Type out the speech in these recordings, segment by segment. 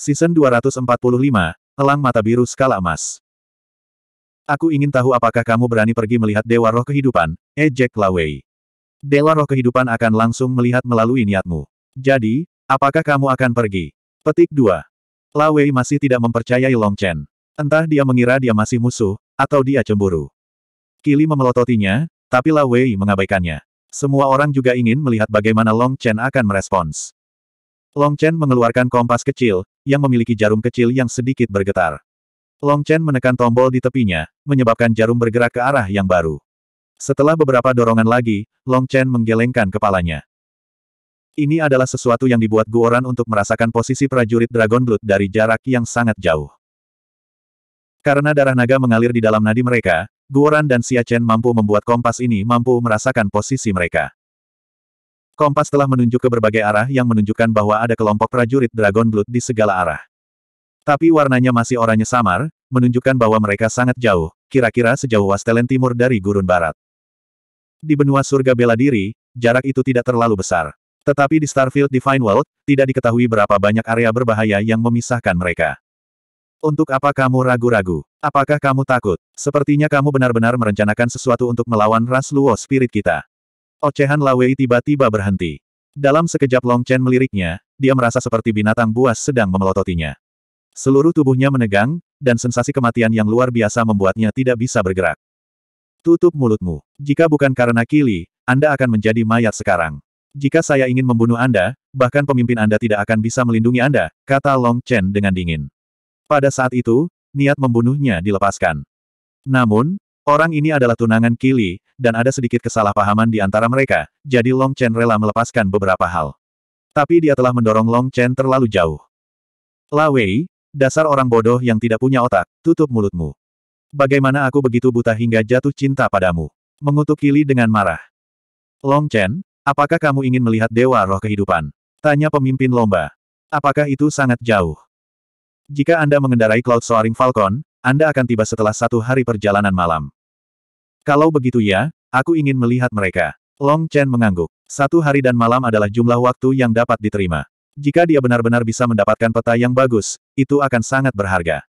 Season 245, Elang Mata Biru Skala Emas. Aku ingin tahu apakah kamu berani pergi melihat Dewa Roh Kehidupan, ejek eh, Lawei. Dewa Roh Kehidupan akan langsung melihat melalui niatmu. Jadi, apakah kamu akan pergi? Petik 2. Lawei masih tidak mempercayai Long Chen. Entah dia mengira dia masih musuh, atau dia cemburu. Kili memelototinya, tapi Lawei mengabaikannya. Semua orang juga ingin melihat bagaimana Long Chen akan merespons. Long Chen mengeluarkan kompas kecil, yang memiliki jarum kecil yang sedikit bergetar. Long Chen menekan tombol di tepinya, menyebabkan jarum bergerak ke arah yang baru. Setelah beberapa dorongan lagi, Long Chen menggelengkan kepalanya. Ini adalah sesuatu yang dibuat Guoran untuk merasakan posisi prajurit Dragon Blood dari jarak yang sangat jauh. Karena darah naga mengalir di dalam nadi mereka, Guoran dan Xia Chen mampu membuat kompas ini mampu merasakan posisi mereka. Kompas telah menunjuk ke berbagai arah yang menunjukkan bahwa ada kelompok prajurit Dragon Blood di segala arah. Tapi warnanya masih oranye samar, menunjukkan bahwa mereka sangat jauh, kira-kira sejauh Wastelen Timur dari Gurun Barat. Di benua surga bela diri, jarak itu tidak terlalu besar. Tetapi di Starfield Divine World, tidak diketahui berapa banyak area berbahaya yang memisahkan mereka. Untuk apa kamu ragu-ragu? Apakah kamu takut? Sepertinya kamu benar-benar merencanakan sesuatu untuk melawan ras Luo Spirit kita. Ocehan Lawei tiba-tiba berhenti. Dalam sekejap Long Chen meliriknya, dia merasa seperti binatang buas sedang memelototinya. Seluruh tubuhnya menegang, dan sensasi kematian yang luar biasa membuatnya tidak bisa bergerak. Tutup mulutmu. Jika bukan karena Kili, Anda akan menjadi mayat sekarang. Jika saya ingin membunuh Anda, bahkan pemimpin Anda tidak akan bisa melindungi Anda, kata Long Chen dengan dingin. Pada saat itu, niat membunuhnya dilepaskan. Namun, Orang ini adalah tunangan Kili, dan ada sedikit kesalahpahaman di antara mereka, jadi Long Chen rela melepaskan beberapa hal. Tapi dia telah mendorong Long Chen terlalu jauh. La Wei, dasar orang bodoh yang tidak punya otak, tutup mulutmu. Bagaimana aku begitu buta hingga jatuh cinta padamu? Mengutuk Kili dengan marah. Long Chen, apakah kamu ingin melihat Dewa Roh Kehidupan? Tanya pemimpin lomba. Apakah itu sangat jauh? Jika Anda mengendarai Cloud Soaring Falcon, Anda akan tiba setelah satu hari perjalanan malam. Kalau begitu ya, aku ingin melihat mereka. Long Chen mengangguk. Satu hari dan malam adalah jumlah waktu yang dapat diterima. Jika dia benar-benar bisa mendapatkan peta yang bagus, itu akan sangat berharga.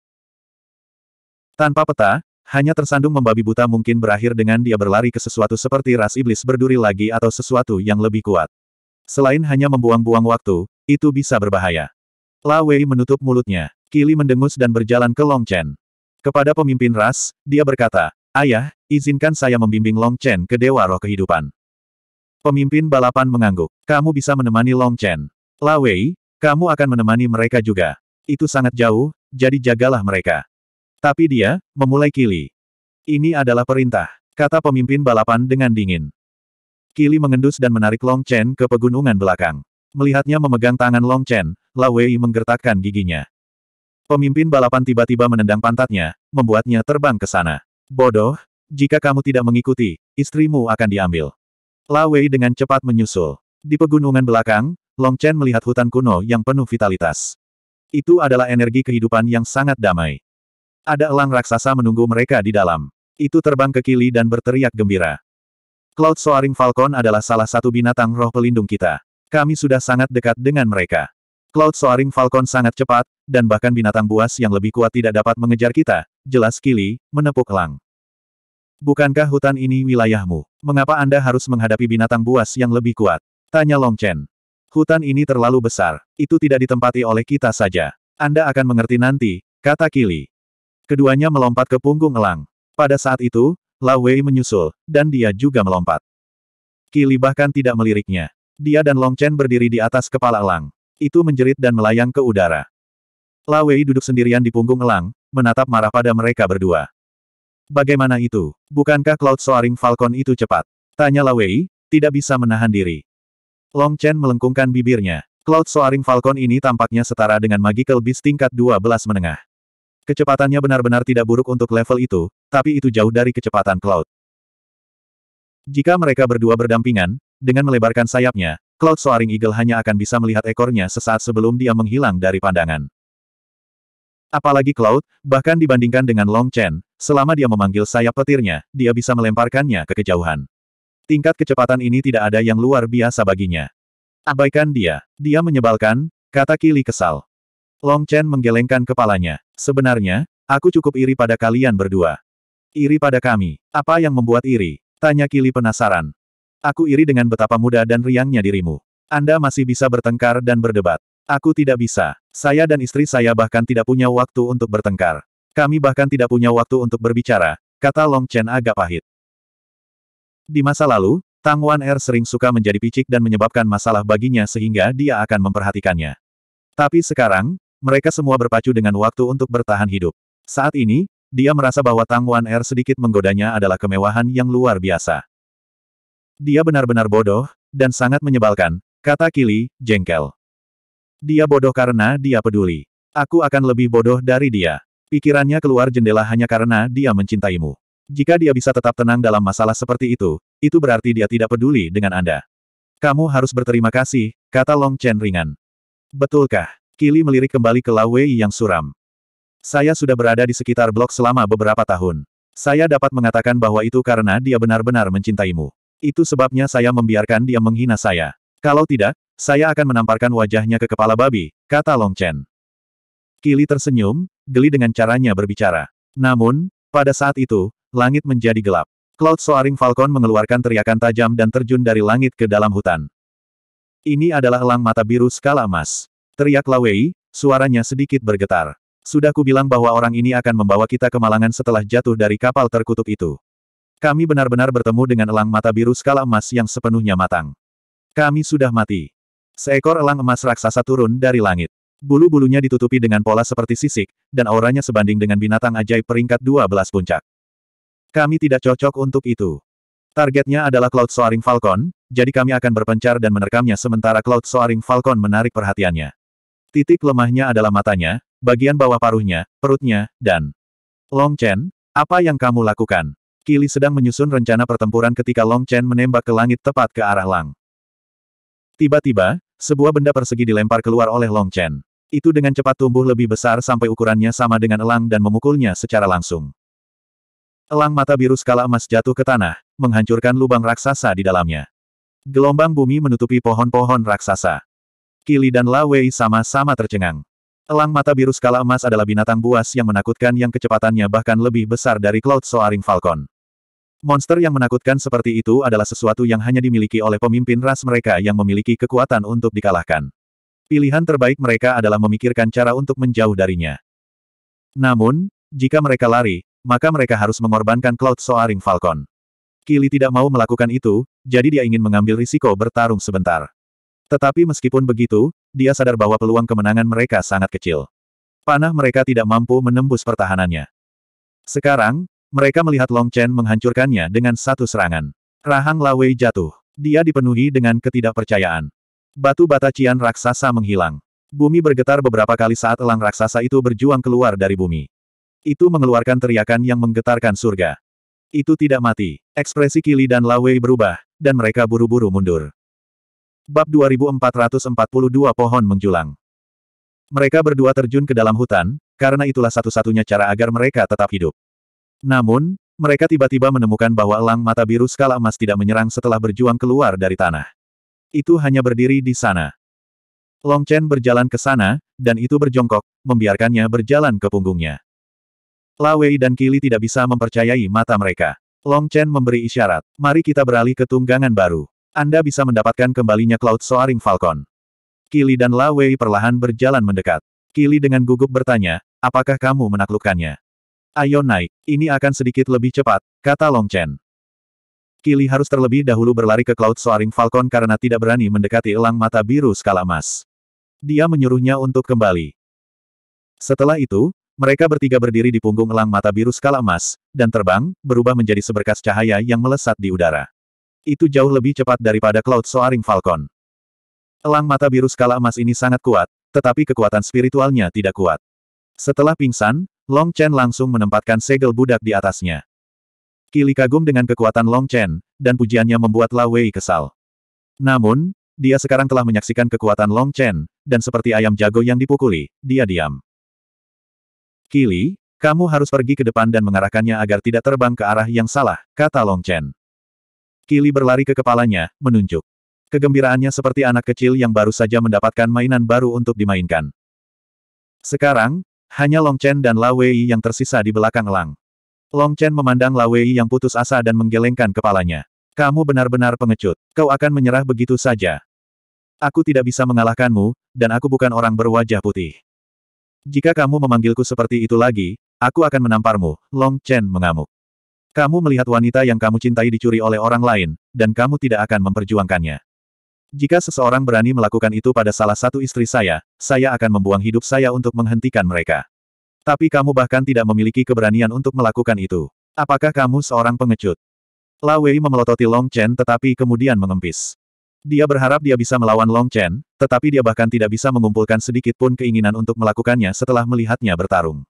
Tanpa peta, hanya tersandung membabi buta mungkin berakhir dengan dia berlari ke sesuatu seperti ras iblis berduri lagi atau sesuatu yang lebih kuat. Selain hanya membuang-buang waktu, itu bisa berbahaya. La Wei menutup mulutnya. Kili mendengus dan berjalan ke Long Chen. Kepada pemimpin ras, dia berkata, Ayah, izinkan saya membimbing Long Chen ke Dewa Roh Kehidupan. Pemimpin balapan mengangguk. Kamu bisa menemani Long Chen. La Wei, kamu akan menemani mereka juga. Itu sangat jauh, jadi jagalah mereka. Tapi dia, memulai Kili. Ini adalah perintah, kata pemimpin balapan dengan dingin. Kili mengendus dan menarik Long Chen ke pegunungan belakang. Melihatnya memegang tangan Long Chen, La Wei menggertakkan giginya. Pemimpin balapan tiba-tiba menendang pantatnya, membuatnya terbang ke sana. Bodoh, jika kamu tidak mengikuti, istrimu akan diambil. La Wei dengan cepat menyusul. Di pegunungan belakang, Long Chen melihat hutan kuno yang penuh vitalitas. Itu adalah energi kehidupan yang sangat damai. Ada elang raksasa menunggu mereka di dalam. Itu terbang ke kili dan berteriak gembira. Cloud Soaring Falcon adalah salah satu binatang roh pelindung kita. Kami sudah sangat dekat dengan mereka. Cloud Soaring Falcon sangat cepat, dan bahkan binatang buas yang lebih kuat tidak dapat mengejar kita, jelas Kili, menepuk elang. Bukankah hutan ini wilayahmu? Mengapa Anda harus menghadapi binatang buas yang lebih kuat? Tanya Long Chen. Hutan ini terlalu besar, itu tidak ditempati oleh kita saja. Anda akan mengerti nanti, kata Kili. Keduanya melompat ke punggung elang. Pada saat itu, La Wei menyusul, dan dia juga melompat. Kili bahkan tidak meliriknya. Dia dan Long Chen berdiri di atas kepala elang. Itu menjerit dan melayang ke udara. La duduk sendirian di punggung elang, menatap marah pada mereka berdua. Bagaimana itu? Bukankah Cloud Soaring Falcon itu cepat? Tanya La tidak bisa menahan diri. Long Chen melengkungkan bibirnya. Cloud Soaring Falcon ini tampaknya setara dengan Magical Beast tingkat 12 menengah. Kecepatannya benar-benar tidak buruk untuk level itu, tapi itu jauh dari kecepatan Cloud. Jika mereka berdua berdampingan, dengan melebarkan sayapnya, Cloud Soaring Eagle hanya akan bisa melihat ekornya sesaat sebelum dia menghilang dari pandangan. Apalagi Cloud, bahkan dibandingkan dengan Long Chen, selama dia memanggil sayap petirnya, dia bisa melemparkannya ke kejauhan. Tingkat kecepatan ini tidak ada yang luar biasa baginya. Abaikan dia. Dia menyebalkan, kata Kili kesal. Long Chen menggelengkan kepalanya. Sebenarnya, aku cukup iri pada kalian berdua. Iri pada kami. Apa yang membuat iri? Tanya Kili penasaran. Aku iri dengan betapa muda dan riangnya dirimu. Anda masih bisa bertengkar dan berdebat. Aku tidak bisa. Saya dan istri saya bahkan tidak punya waktu untuk bertengkar. Kami bahkan tidak punya waktu untuk berbicara, kata Long Chen agak pahit. Di masa lalu, Tang Wan Er sering suka menjadi picik dan menyebabkan masalah baginya sehingga dia akan memperhatikannya. Tapi sekarang, mereka semua berpacu dengan waktu untuk bertahan hidup. Saat ini, dia merasa bahwa Tang Wan Er sedikit menggodanya adalah kemewahan yang luar biasa. Dia benar-benar bodoh, dan sangat menyebalkan, kata Kili, jengkel. Dia bodoh karena dia peduli. Aku akan lebih bodoh dari dia. Pikirannya keluar jendela hanya karena dia mencintaimu. Jika dia bisa tetap tenang dalam masalah seperti itu, itu berarti dia tidak peduli dengan Anda. Kamu harus berterima kasih, kata Long Chen ringan. Betulkah? Kili melirik kembali ke Wei yang suram. Saya sudah berada di sekitar blok selama beberapa tahun. Saya dapat mengatakan bahwa itu karena dia benar-benar mencintaimu. Itu sebabnya saya membiarkan dia menghina saya. Kalau tidak, saya akan menamparkan wajahnya ke kepala babi, kata Long Chen. Kili tersenyum, geli dengan caranya berbicara. Namun, pada saat itu, langit menjadi gelap. Cloud Soaring Falcon mengeluarkan teriakan tajam dan terjun dari langit ke dalam hutan. Ini adalah elang mata biru skala emas. Teriak Lawei, suaranya sedikit bergetar. Sudah kubilang bahwa orang ini akan membawa kita ke Malangan setelah jatuh dari kapal terkutuk itu. Kami benar-benar bertemu dengan elang mata biru skala emas yang sepenuhnya matang. Kami sudah mati. Seekor elang emas raksasa turun dari langit. Bulu-bulunya ditutupi dengan pola seperti sisik, dan auranya sebanding dengan binatang ajaib peringkat 12 puncak. Kami tidak cocok untuk itu. Targetnya adalah Cloud Soaring Falcon, jadi kami akan berpencar dan menerkamnya sementara Cloud Soaring Falcon menarik perhatiannya. Titik lemahnya adalah matanya, bagian bawah paruhnya, perutnya, dan... Long Chen, apa yang kamu lakukan? Kili sedang menyusun rencana pertempuran ketika Long Chen menembak ke langit tepat ke arah Lang. Tiba-tiba, sebuah benda persegi dilempar keluar oleh Long Chen. Itu dengan cepat tumbuh lebih besar sampai ukurannya sama dengan elang dan memukulnya secara langsung. Elang mata biru skala emas jatuh ke tanah, menghancurkan lubang raksasa di dalamnya. Gelombang bumi menutupi pohon-pohon raksasa. Kili dan La Wei sama-sama tercengang. Elang mata biru skala emas adalah binatang buas yang menakutkan yang kecepatannya bahkan lebih besar dari Cloud Soaring Falcon. Monster yang menakutkan seperti itu adalah sesuatu yang hanya dimiliki oleh pemimpin ras mereka yang memiliki kekuatan untuk dikalahkan. Pilihan terbaik mereka adalah memikirkan cara untuk menjauh darinya. Namun, jika mereka lari, maka mereka harus mengorbankan Cloud Soaring Falcon. Kili tidak mau melakukan itu, jadi dia ingin mengambil risiko bertarung sebentar. Tetapi meskipun begitu, dia sadar bahwa peluang kemenangan mereka sangat kecil. Panah mereka tidak mampu menembus pertahanannya. Sekarang, mereka melihat Long Chen menghancurkannya dengan satu serangan. Rahang Lawei jatuh. Dia dipenuhi dengan ketidakpercayaan. Batu bata Cian raksasa menghilang. Bumi bergetar beberapa kali saat elang raksasa itu berjuang keluar dari bumi. Itu mengeluarkan teriakan yang menggetarkan surga. Itu tidak mati. Ekspresi Kili dan Lawei berubah, dan mereka buru-buru mundur. Bab 2442 Pohon Menjulang Mereka berdua terjun ke dalam hutan, karena itulah satu-satunya cara agar mereka tetap hidup. Namun, mereka tiba-tiba menemukan bahwa elang mata biru skala emas tidak menyerang setelah berjuang keluar dari tanah. Itu hanya berdiri di sana. Long Chen berjalan ke sana, dan itu berjongkok, membiarkannya berjalan ke punggungnya. Lawei dan Kili tidak bisa mempercayai mata mereka. Long Chen memberi isyarat, mari kita beralih ke tunggangan baru. Anda bisa mendapatkan kembalinya Cloud Soaring Falcon. Kili dan Lawei perlahan berjalan mendekat. Kili dengan gugup bertanya, apakah kamu menaklukkannya? Ayo naik, ini akan sedikit lebih cepat, kata Long Chen. Kili harus terlebih dahulu berlari ke Cloud Soaring Falcon karena tidak berani mendekati elang mata biru skala emas. Dia menyuruhnya untuk kembali. Setelah itu, mereka bertiga berdiri di punggung elang mata biru skala emas, dan terbang, berubah menjadi seberkas cahaya yang melesat di udara. Itu jauh lebih cepat daripada Cloud Soaring Falcon. Elang mata biru skala emas ini sangat kuat, tetapi kekuatan spiritualnya tidak kuat. Setelah pingsan, Long Chen langsung menempatkan segel budak di atasnya. Kili kagum dengan kekuatan Long Chen, dan pujiannya membuat La Wei kesal. Namun, dia sekarang telah menyaksikan kekuatan Long Chen, dan seperti ayam jago yang dipukuli, dia diam. Kili, kamu harus pergi ke depan dan mengarahkannya agar tidak terbang ke arah yang salah, kata Long Chen. Kili berlari ke kepalanya, menunjuk. Kegembiraannya seperti anak kecil yang baru saja mendapatkan mainan baru untuk dimainkan. Sekarang, hanya Long Chen dan La Wei yang tersisa di belakang elang. Long Chen memandang La Wei yang putus asa dan menggelengkan kepalanya. Kamu benar-benar pengecut. Kau akan menyerah begitu saja. Aku tidak bisa mengalahkanmu, dan aku bukan orang berwajah putih. Jika kamu memanggilku seperti itu lagi, aku akan menamparmu, Long Chen mengamuk. Kamu melihat wanita yang kamu cintai dicuri oleh orang lain, dan kamu tidak akan memperjuangkannya. Jika seseorang berani melakukan itu pada salah satu istri saya, saya akan membuang hidup saya untuk menghentikan mereka. Tapi kamu bahkan tidak memiliki keberanian untuk melakukan itu. Apakah kamu seorang pengecut? La Wei memelototi Long Chen tetapi kemudian mengempis. Dia berharap dia bisa melawan Long Chen, tetapi dia bahkan tidak bisa mengumpulkan sedikit pun keinginan untuk melakukannya setelah melihatnya bertarung.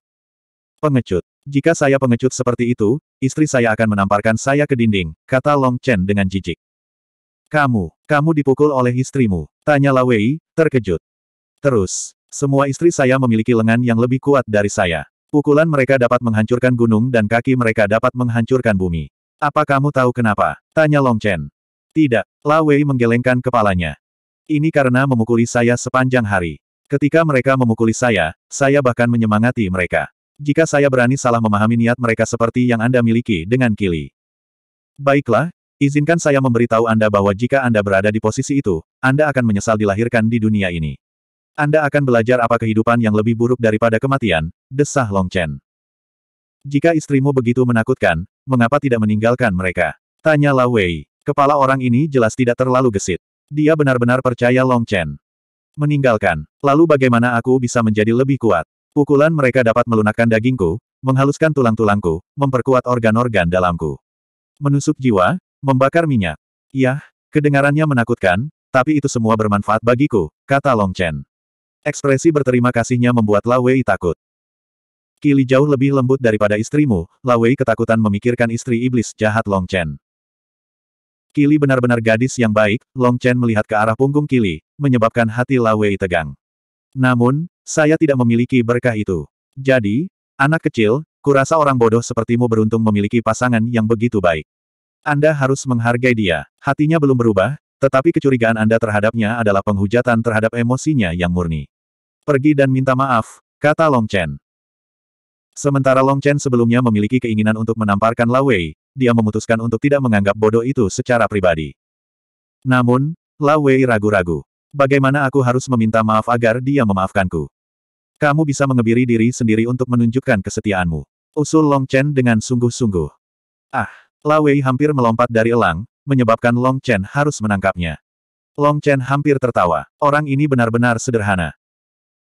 Pengecut. Jika saya pengecut seperti itu, istri saya akan menamparkan saya ke dinding, kata Long Chen dengan jijik. Kamu, kamu dipukul oleh istrimu. Tanya La Wei, terkejut. Terus, semua istri saya memiliki lengan yang lebih kuat dari saya. Pukulan mereka dapat menghancurkan gunung dan kaki mereka dapat menghancurkan bumi. Apa kamu tahu kenapa? Tanya Long Chen. Tidak, La Wei menggelengkan kepalanya. Ini karena memukuli saya sepanjang hari. Ketika mereka memukuli saya, saya bahkan menyemangati mereka. Jika saya berani salah memahami niat mereka seperti yang Anda miliki dengan Kili. Baiklah, Izinkan saya memberitahu Anda bahwa jika Anda berada di posisi itu, Anda akan menyesal dilahirkan di dunia ini. Anda akan belajar apa kehidupan yang lebih buruk daripada kematian, desah Long Chen. Jika istrimu begitu menakutkan, mengapa tidak meninggalkan mereka? Tanya La Wei. Kepala orang ini jelas tidak terlalu gesit. Dia benar-benar percaya Long Chen. Meninggalkan. Lalu bagaimana aku bisa menjadi lebih kuat? Pukulan mereka dapat melunakkan dagingku, menghaluskan tulang-tulangku, memperkuat organ-organ dalamku. Menusuk jiwa, Membakar minyak. Yah, kedengarannya menakutkan, tapi itu semua bermanfaat bagiku, kata Long Chen. Ekspresi berterima kasihnya membuat La Wei takut. Kili jauh lebih lembut daripada istrimu, La Wei ketakutan memikirkan istri iblis jahat Long Chen. Kili benar-benar gadis yang baik, Long Chen melihat ke arah punggung Kili, menyebabkan hati La Wei tegang. Namun, saya tidak memiliki berkah itu. Jadi, anak kecil, kurasa orang bodoh sepertimu beruntung memiliki pasangan yang begitu baik. Anda harus menghargai dia. Hatinya belum berubah, tetapi kecurigaan Anda terhadapnya adalah penghujatan terhadap emosinya yang murni. Pergi dan minta maaf, kata Long Chen. Sementara Long Chen sebelumnya memiliki keinginan untuk menamparkan La Wei, dia memutuskan untuk tidak menganggap bodoh itu secara pribadi. Namun, La Wei ragu-ragu. Bagaimana aku harus meminta maaf agar dia memaafkanku? Kamu bisa mengebiri diri sendiri untuk menunjukkan kesetiaanmu. Usul Long Chen dengan sungguh-sungguh. Ah! Wei hampir melompat dari elang, menyebabkan Long Chen harus menangkapnya. Long Chen hampir tertawa. Orang ini benar-benar sederhana.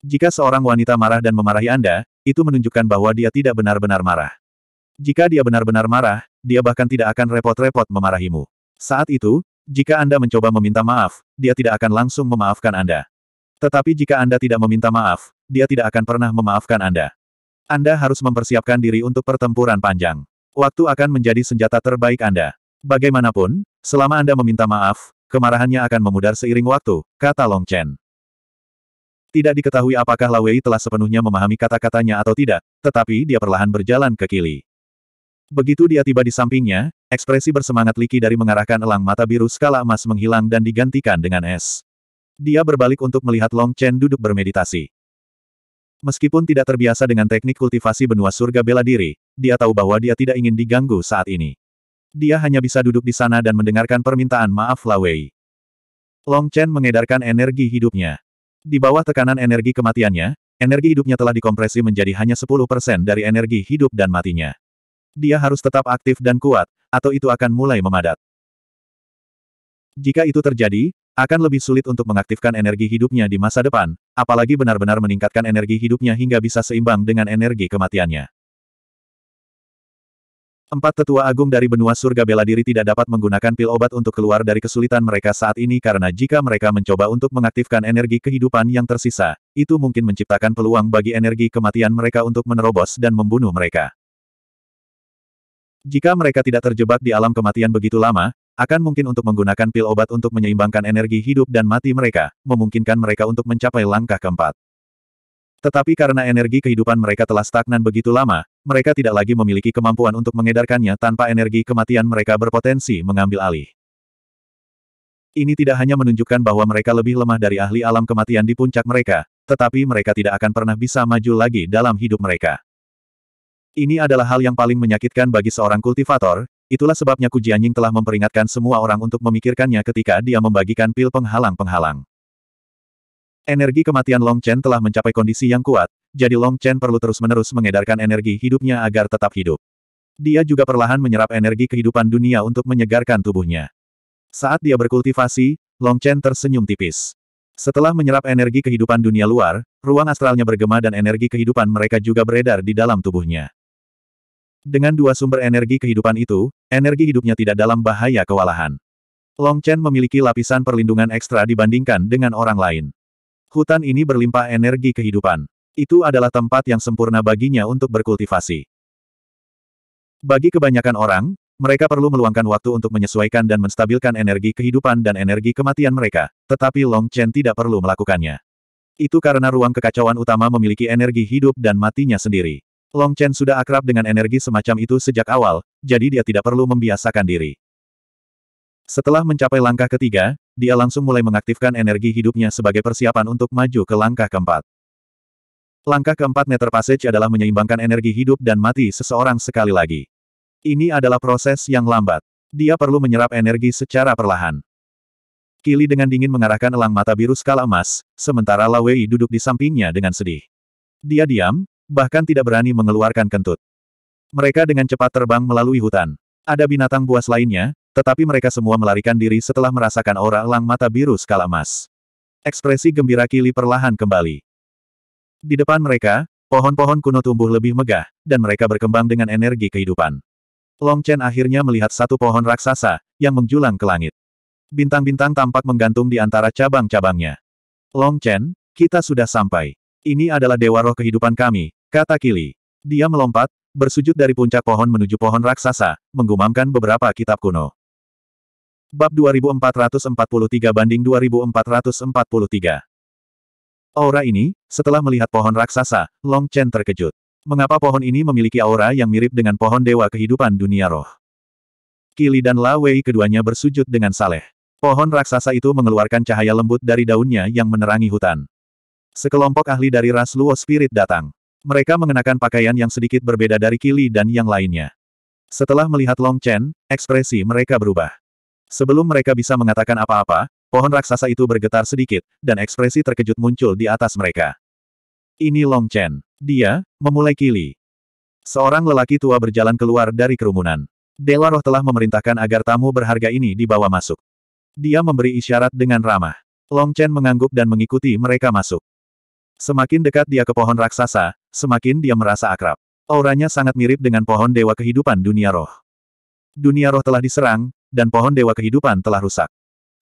Jika seorang wanita marah dan memarahi Anda, itu menunjukkan bahwa dia tidak benar-benar marah. Jika dia benar-benar marah, dia bahkan tidak akan repot-repot memarahimu. Saat itu, jika Anda mencoba meminta maaf, dia tidak akan langsung memaafkan Anda. Tetapi jika Anda tidak meminta maaf, dia tidak akan pernah memaafkan Anda. Anda harus mempersiapkan diri untuk pertempuran panjang. Waktu akan menjadi senjata terbaik Anda. Bagaimanapun, selama Anda meminta maaf, kemarahannya akan memudar seiring waktu, kata Long Chen. Tidak diketahui apakah La Wei telah sepenuhnya memahami kata-katanya atau tidak, tetapi dia perlahan berjalan ke kiri. Begitu dia tiba di sampingnya, ekspresi bersemangat Liki dari mengarahkan elang mata biru skala emas menghilang dan digantikan dengan es. Dia berbalik untuk melihat Long Chen duduk bermeditasi. Meskipun tidak terbiasa dengan teknik kultivasi benua surga bela diri, dia tahu bahwa dia tidak ingin diganggu saat ini. Dia hanya bisa duduk di sana dan mendengarkan permintaan maaf Lawei. Long Chen mengedarkan energi hidupnya. Di bawah tekanan energi kematiannya, energi hidupnya telah dikompresi menjadi hanya 10% dari energi hidup dan matinya. Dia harus tetap aktif dan kuat, atau itu akan mulai memadat. Jika itu terjadi, akan lebih sulit untuk mengaktifkan energi hidupnya di masa depan, apalagi benar-benar meningkatkan energi hidupnya hingga bisa seimbang dengan energi kematiannya. Empat tetua agung dari benua surga bela diri tidak dapat menggunakan pil obat untuk keluar dari kesulitan mereka saat ini karena jika mereka mencoba untuk mengaktifkan energi kehidupan yang tersisa, itu mungkin menciptakan peluang bagi energi kematian mereka untuk menerobos dan membunuh mereka. Jika mereka tidak terjebak di alam kematian begitu lama, akan mungkin untuk menggunakan pil obat untuk menyeimbangkan energi hidup dan mati mereka, memungkinkan mereka untuk mencapai langkah keempat. Tetapi karena energi kehidupan mereka telah stagnan begitu lama, mereka tidak lagi memiliki kemampuan untuk mengedarkannya tanpa energi kematian mereka berpotensi mengambil alih. Ini tidak hanya menunjukkan bahwa mereka lebih lemah dari ahli alam kematian di puncak mereka, tetapi mereka tidak akan pernah bisa maju lagi dalam hidup mereka. Ini adalah hal yang paling menyakitkan bagi seorang kultivator, itulah sebabnya Kujianying telah memperingatkan semua orang untuk memikirkannya ketika dia membagikan pil penghalang-penghalang. Energi kematian Long Chen telah mencapai kondisi yang kuat, jadi Long Chen perlu terus-menerus mengedarkan energi hidupnya agar tetap hidup. Dia juga perlahan menyerap energi kehidupan dunia untuk menyegarkan tubuhnya. Saat dia berkultivasi, Long Chen tersenyum tipis. Setelah menyerap energi kehidupan dunia luar, ruang astralnya bergema dan energi kehidupan mereka juga beredar di dalam tubuhnya. Dengan dua sumber energi kehidupan itu, energi hidupnya tidak dalam bahaya kewalahan. Long Chen memiliki lapisan perlindungan ekstra dibandingkan dengan orang lain. Hutan ini berlimpah energi kehidupan. Itu adalah tempat yang sempurna baginya untuk berkultivasi. Bagi kebanyakan orang, mereka perlu meluangkan waktu untuk menyesuaikan dan menstabilkan energi kehidupan dan energi kematian mereka, tetapi Long Chen tidak perlu melakukannya. Itu karena ruang kekacauan utama memiliki energi hidup dan matinya sendiri. Long Chen sudah akrab dengan energi semacam itu sejak awal, jadi dia tidak perlu membiasakan diri. Setelah mencapai langkah ketiga, dia langsung mulai mengaktifkan energi hidupnya sebagai persiapan untuk maju ke langkah keempat. Langkah keempat Nether Passage adalah menyeimbangkan energi hidup dan mati seseorang sekali lagi. Ini adalah proses yang lambat. Dia perlu menyerap energi secara perlahan. Kili dengan dingin mengarahkan elang mata biru skala emas, sementara Lawei duduk di sampingnya dengan sedih. Dia diam, bahkan tidak berani mengeluarkan kentut. Mereka dengan cepat terbang melalui hutan. Ada binatang buas lainnya, tetapi mereka semua melarikan diri setelah merasakan aura elang mata biru skala emas. Ekspresi gembira Kili perlahan kembali. Di depan mereka, pohon-pohon kuno tumbuh lebih megah, dan mereka berkembang dengan energi kehidupan. Long Chen akhirnya melihat satu pohon raksasa, yang menjulang ke langit. Bintang-bintang tampak menggantung di antara cabang-cabangnya. Long Chen, kita sudah sampai. Ini adalah dewa roh kehidupan kami, kata Kili. Dia melompat, bersujud dari puncak pohon menuju pohon raksasa, menggumamkan beberapa kitab kuno. Bab 2443 banding 2443 Aura ini, setelah melihat pohon raksasa, Long Chen terkejut. Mengapa pohon ini memiliki aura yang mirip dengan pohon dewa kehidupan dunia roh? Kili dan La Wei keduanya bersujud dengan saleh. Pohon raksasa itu mengeluarkan cahaya lembut dari daunnya yang menerangi hutan. Sekelompok ahli dari ras Luo Spirit datang. Mereka mengenakan pakaian yang sedikit berbeda dari Kili dan yang lainnya. Setelah melihat Long Chen, ekspresi mereka berubah. Sebelum mereka bisa mengatakan apa-apa, pohon raksasa itu bergetar sedikit, dan ekspresi terkejut muncul di atas mereka. Ini Long Chen. Dia, memulai kili. Seorang lelaki tua berjalan keluar dari kerumunan. Dewa Roh telah memerintahkan agar tamu berharga ini dibawa masuk. Dia memberi isyarat dengan ramah. Long Chen mengangguk dan mengikuti mereka masuk. Semakin dekat dia ke pohon raksasa, semakin dia merasa akrab. Auranya sangat mirip dengan pohon dewa kehidupan dunia roh. Dunia roh telah diserang, dan pohon dewa kehidupan telah rusak.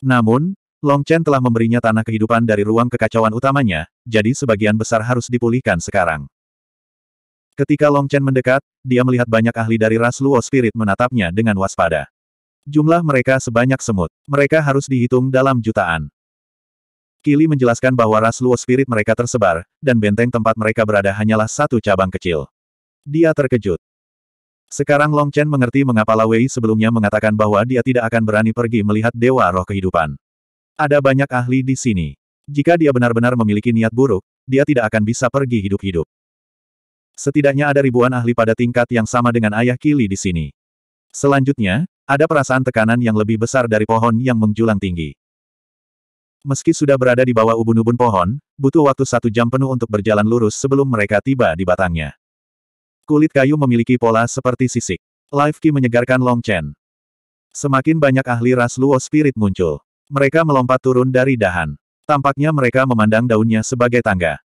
Namun, Long Chen telah memberinya tanah kehidupan dari ruang kekacauan utamanya, jadi sebagian besar harus dipulihkan sekarang. Ketika Long Chen mendekat, dia melihat banyak ahli dari ras Luo Spirit menatapnya dengan waspada. Jumlah mereka sebanyak semut. Mereka harus dihitung dalam jutaan. Kili menjelaskan bahwa ras Luo Spirit mereka tersebar, dan benteng tempat mereka berada hanyalah satu cabang kecil. Dia terkejut. Sekarang Long Chen mengerti mengapa Lawei sebelumnya mengatakan bahwa dia tidak akan berani pergi melihat Dewa Roh Kehidupan. Ada banyak ahli di sini. Jika dia benar-benar memiliki niat buruk, dia tidak akan bisa pergi hidup-hidup. Setidaknya ada ribuan ahli pada tingkat yang sama dengan ayah Kili di sini. Selanjutnya, ada perasaan tekanan yang lebih besar dari pohon yang menjulang tinggi. Meski sudah berada di bawah ubun-ubun pohon, butuh waktu satu jam penuh untuk berjalan lurus sebelum mereka tiba di batangnya. Kulit kayu memiliki pola seperti sisik. Life Ki menyegarkan Long Chen. Semakin banyak ahli ras Luo Spirit muncul. Mereka melompat turun dari dahan. Tampaknya mereka memandang daunnya sebagai tangga.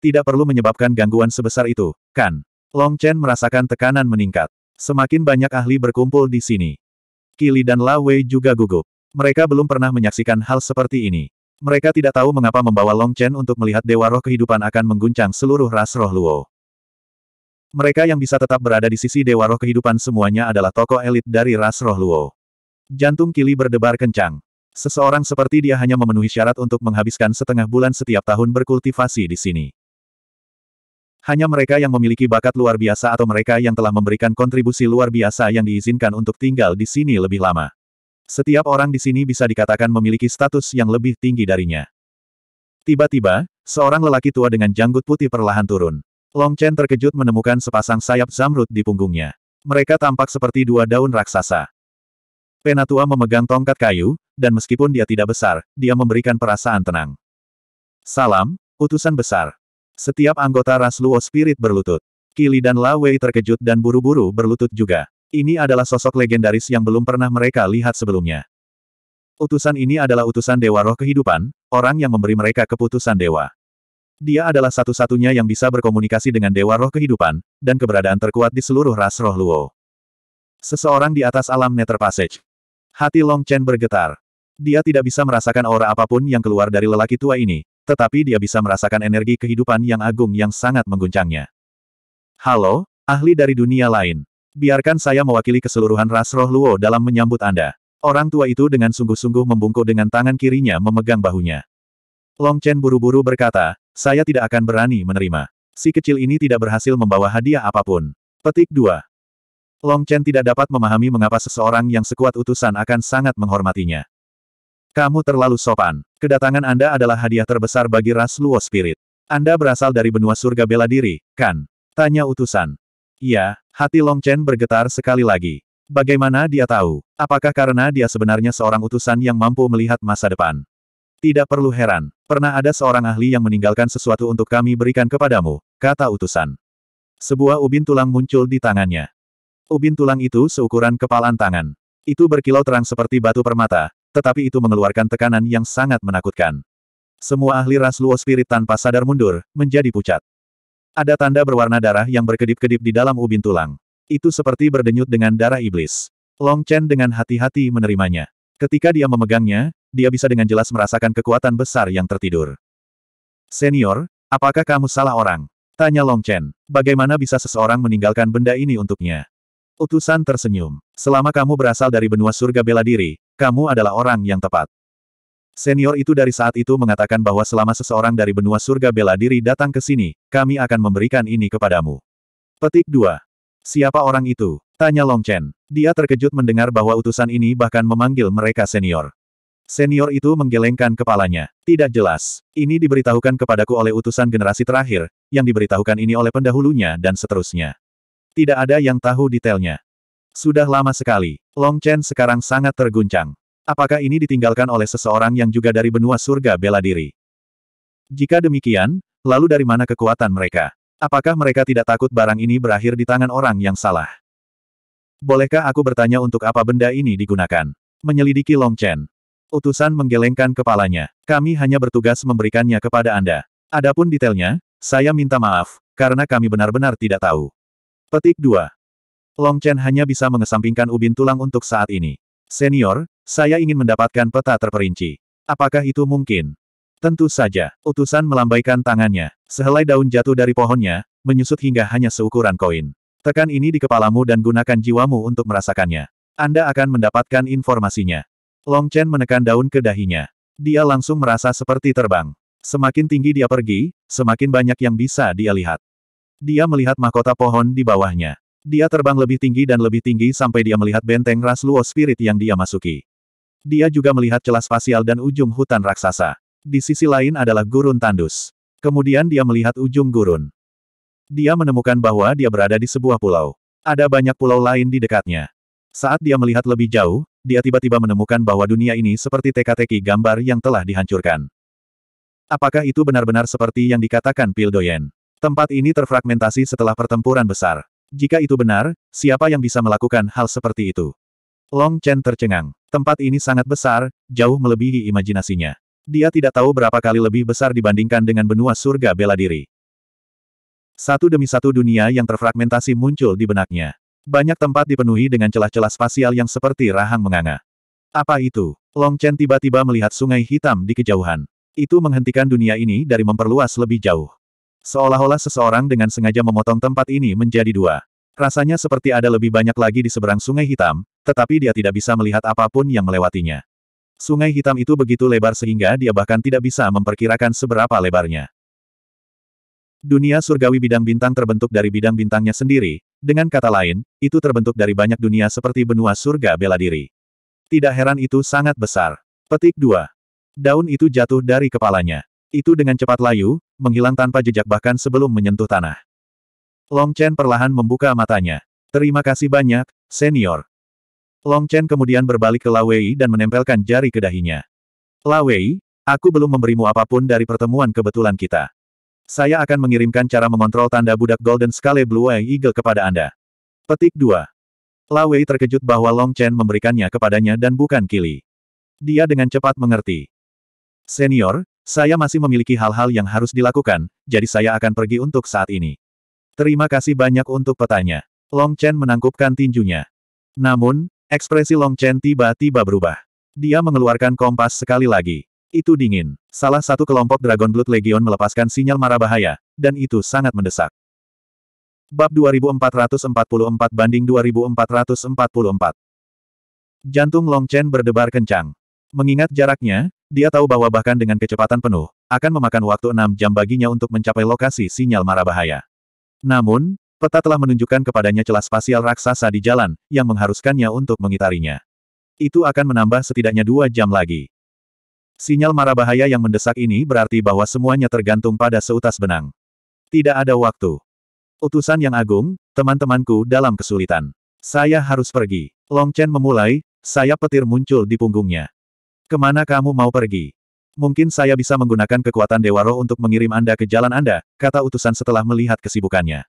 Tidak perlu menyebabkan gangguan sebesar itu, kan? Long Chen merasakan tekanan meningkat. Semakin banyak ahli berkumpul di sini. Kili dan La Wei juga gugup. Mereka belum pernah menyaksikan hal seperti ini. Mereka tidak tahu mengapa membawa Long Chen untuk melihat Dewa Roh Kehidupan akan mengguncang seluruh ras roh Luo. Mereka yang bisa tetap berada di sisi Dewa Roh Kehidupan semuanya adalah tokoh elit dari ras roh Luo. Jantung Kili berdebar kencang. Seseorang seperti dia hanya memenuhi syarat untuk menghabiskan setengah bulan setiap tahun berkultivasi di sini. Hanya mereka yang memiliki bakat luar biasa atau mereka yang telah memberikan kontribusi luar biasa yang diizinkan untuk tinggal di sini lebih lama. Setiap orang di sini bisa dikatakan memiliki status yang lebih tinggi darinya. Tiba-tiba, seorang lelaki tua dengan janggut putih perlahan turun. Long Chen terkejut menemukan sepasang sayap zamrud di punggungnya. Mereka tampak seperti dua daun raksasa. Penatua memegang tongkat kayu, dan meskipun dia tidak besar, dia memberikan perasaan tenang. Salam, utusan besar. Setiap anggota ras Luo Spirit berlutut. Kili dan La Wei terkejut dan buru-buru berlutut juga. Ini adalah sosok legendaris yang belum pernah mereka lihat sebelumnya. Utusan ini adalah utusan Dewa Roh Kehidupan, orang yang memberi mereka keputusan Dewa. Dia adalah satu-satunya yang bisa berkomunikasi dengan Dewa Roh Kehidupan, dan keberadaan terkuat di seluruh ras roh Luo. Seseorang di atas alam Nether Passage. Hati Long Chen bergetar. Dia tidak bisa merasakan aura apapun yang keluar dari lelaki tua ini, tetapi dia bisa merasakan energi kehidupan yang agung yang sangat mengguncangnya. Halo, ahli dari dunia lain. Biarkan saya mewakili keseluruhan ras roh Luo dalam menyambut Anda. Orang tua itu dengan sungguh-sungguh membungkuk dengan tangan kirinya memegang bahunya. Long Chen buru-buru berkata, saya tidak akan berani menerima. Si kecil ini tidak berhasil membawa hadiah apapun. Petik 2. Long Chen tidak dapat memahami mengapa seseorang yang sekuat utusan akan sangat menghormatinya. Kamu terlalu sopan. Kedatangan Anda adalah hadiah terbesar bagi ras Luo Spirit. Anda berasal dari benua surga bela diri, kan? Tanya utusan. Iya, hati Long Chen bergetar sekali lagi. Bagaimana dia tahu? Apakah karena dia sebenarnya seorang utusan yang mampu melihat masa depan? Tidak perlu heran, pernah ada seorang ahli yang meninggalkan sesuatu untuk kami berikan kepadamu, kata utusan. Sebuah ubin tulang muncul di tangannya. Ubin tulang itu seukuran kepalan tangan. Itu berkilau terang seperti batu permata, tetapi itu mengeluarkan tekanan yang sangat menakutkan. Semua ahli ras luo spirit tanpa sadar mundur, menjadi pucat. Ada tanda berwarna darah yang berkedip-kedip di dalam ubin tulang. Itu seperti berdenyut dengan darah iblis. Long Chen dengan hati-hati menerimanya. Ketika dia memegangnya, dia bisa dengan jelas merasakan kekuatan besar yang tertidur. Senior, apakah kamu salah orang? Tanya Long Chen. Bagaimana bisa seseorang meninggalkan benda ini untuknya? Utusan tersenyum. Selama kamu berasal dari benua surga bela diri, kamu adalah orang yang tepat. Senior itu dari saat itu mengatakan bahwa selama seseorang dari benua surga bela diri datang ke sini, kami akan memberikan ini kepadamu. Petik 2. Siapa orang itu? Tanya Long Chen. Dia terkejut mendengar bahwa utusan ini bahkan memanggil mereka senior. Senior itu menggelengkan kepalanya. Tidak jelas. Ini diberitahukan kepadaku oleh utusan generasi terakhir, yang diberitahukan ini oleh pendahulunya dan seterusnya. Tidak ada yang tahu detailnya. Sudah lama sekali. Long Chen sekarang sangat terguncang. Apakah ini ditinggalkan oleh seseorang yang juga dari benua surga bela diri? Jika demikian, lalu dari mana kekuatan mereka? Apakah mereka tidak takut barang ini berakhir di tangan orang yang salah? Bolehkah aku bertanya untuk apa benda ini digunakan? Menyelidiki Long Chen. Utusan menggelengkan kepalanya. Kami hanya bertugas memberikannya kepada Anda. Adapun detailnya, saya minta maaf, karena kami benar-benar tidak tahu. Petik 2. Long Chen hanya bisa mengesampingkan ubin tulang untuk saat ini. Senior, saya ingin mendapatkan peta terperinci. Apakah itu mungkin? Tentu saja, utusan melambaikan tangannya. Sehelai daun jatuh dari pohonnya, menyusut hingga hanya seukuran koin. Tekan ini di kepalamu dan gunakan jiwamu untuk merasakannya. Anda akan mendapatkan informasinya. Long Chen menekan daun ke dahinya. Dia langsung merasa seperti terbang. Semakin tinggi dia pergi, semakin banyak yang bisa dia lihat. Dia melihat mahkota pohon di bawahnya. Dia terbang lebih tinggi dan lebih tinggi sampai dia melihat benteng ras Luo Spirit yang dia masuki. Dia juga melihat celah spasial dan ujung hutan raksasa. Di sisi lain adalah gurun tandus. Kemudian dia melihat ujung gurun. Dia menemukan bahwa dia berada di sebuah pulau. Ada banyak pulau lain di dekatnya. Saat dia melihat lebih jauh, dia tiba-tiba menemukan bahwa dunia ini seperti teka-teki gambar yang telah dihancurkan. Apakah itu benar-benar seperti yang dikatakan Pildoyen? Tempat ini terfragmentasi setelah pertempuran besar. Jika itu benar, siapa yang bisa melakukan hal seperti itu? Long Chen tercengang. Tempat ini sangat besar, jauh melebihi imajinasinya. Dia tidak tahu berapa kali lebih besar dibandingkan dengan benua surga bela diri. Satu demi satu dunia yang terfragmentasi muncul di benaknya. Banyak tempat dipenuhi dengan celah-celah spasial yang seperti rahang menganga. Apa itu? Long Chen tiba-tiba melihat sungai hitam di kejauhan. Itu menghentikan dunia ini dari memperluas lebih jauh. Seolah-olah seseorang dengan sengaja memotong tempat ini menjadi dua. Rasanya seperti ada lebih banyak lagi di seberang sungai hitam, tetapi dia tidak bisa melihat apapun yang melewatinya. Sungai hitam itu begitu lebar sehingga dia bahkan tidak bisa memperkirakan seberapa lebarnya. Dunia surgawi bidang bintang terbentuk dari bidang bintangnya sendiri, dengan kata lain, itu terbentuk dari banyak dunia seperti benua surga bela diri. Tidak heran itu sangat besar. Petik 2. Daun itu jatuh dari kepalanya. Itu dengan cepat layu, menghilang tanpa jejak bahkan sebelum menyentuh tanah. Long Chen perlahan membuka matanya. Terima kasih banyak, senior. Long Chen kemudian berbalik ke Lawei dan menempelkan jari ke dahinya. Lawei, aku belum memberimu apapun dari pertemuan kebetulan kita. Saya akan mengirimkan cara mengontrol tanda budak Golden Scale Blue Eye Eagle kepada Anda. Petik 2. Lawei terkejut bahwa Long Chen memberikannya kepadanya dan bukan Kili. Dia dengan cepat mengerti. Senior, saya masih memiliki hal-hal yang harus dilakukan, jadi saya akan pergi untuk saat ini. Terima kasih banyak untuk petanya. Long Chen menangkupkan tinjunya. Namun, ekspresi Long Chen tiba-tiba berubah. Dia mengeluarkan kompas sekali lagi. Itu dingin. Salah satu kelompok Dragon Blood Legion melepaskan sinyal marah bahaya, dan itu sangat mendesak. Bab 2444 banding 2444 Jantung Long Chen berdebar kencang. Mengingat jaraknya, dia tahu bahwa bahkan dengan kecepatan penuh, akan memakan waktu enam jam baginya untuk mencapai lokasi sinyal marah bahaya. Namun, peta telah menunjukkan kepadanya celah spasial raksasa di jalan, yang mengharuskannya untuk mengitarinya. Itu akan menambah setidaknya dua jam lagi. Sinyal mara bahaya yang mendesak ini berarti bahwa semuanya tergantung pada seutas benang. Tidak ada waktu. Utusan yang agung, teman-temanku dalam kesulitan. Saya harus pergi. Long Chen memulai, saya petir muncul di punggungnya. Kemana kamu mau pergi? Mungkin saya bisa menggunakan kekuatan Dewa Roh untuk mengirim Anda ke jalan Anda, kata utusan setelah melihat kesibukannya.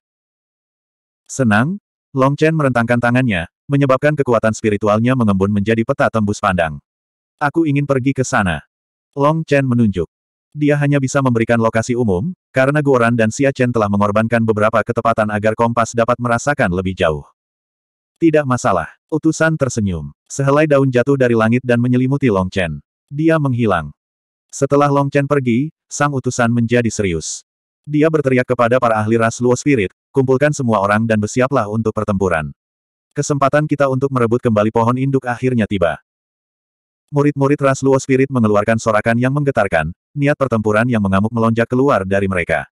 Senang? Long Chen merentangkan tangannya, menyebabkan kekuatan spiritualnya mengembun menjadi peta tembus pandang. Aku ingin pergi ke sana. Long Chen menunjuk. Dia hanya bisa memberikan lokasi umum, karena Guoran dan Xia Chen telah mengorbankan beberapa ketepatan agar kompas dapat merasakan lebih jauh. Tidak masalah. Utusan tersenyum. Sehelai daun jatuh dari langit dan menyelimuti Long Chen. Dia menghilang. Setelah Long Chen pergi, sang utusan menjadi serius. Dia berteriak kepada para ahli ras Luo Spirit, kumpulkan semua orang dan bersiaplah untuk pertempuran. Kesempatan kita untuk merebut kembali pohon induk akhirnya tiba. Murid-murid ras Luo Spirit mengeluarkan sorakan yang menggetarkan, niat pertempuran yang mengamuk melonjak keluar dari mereka.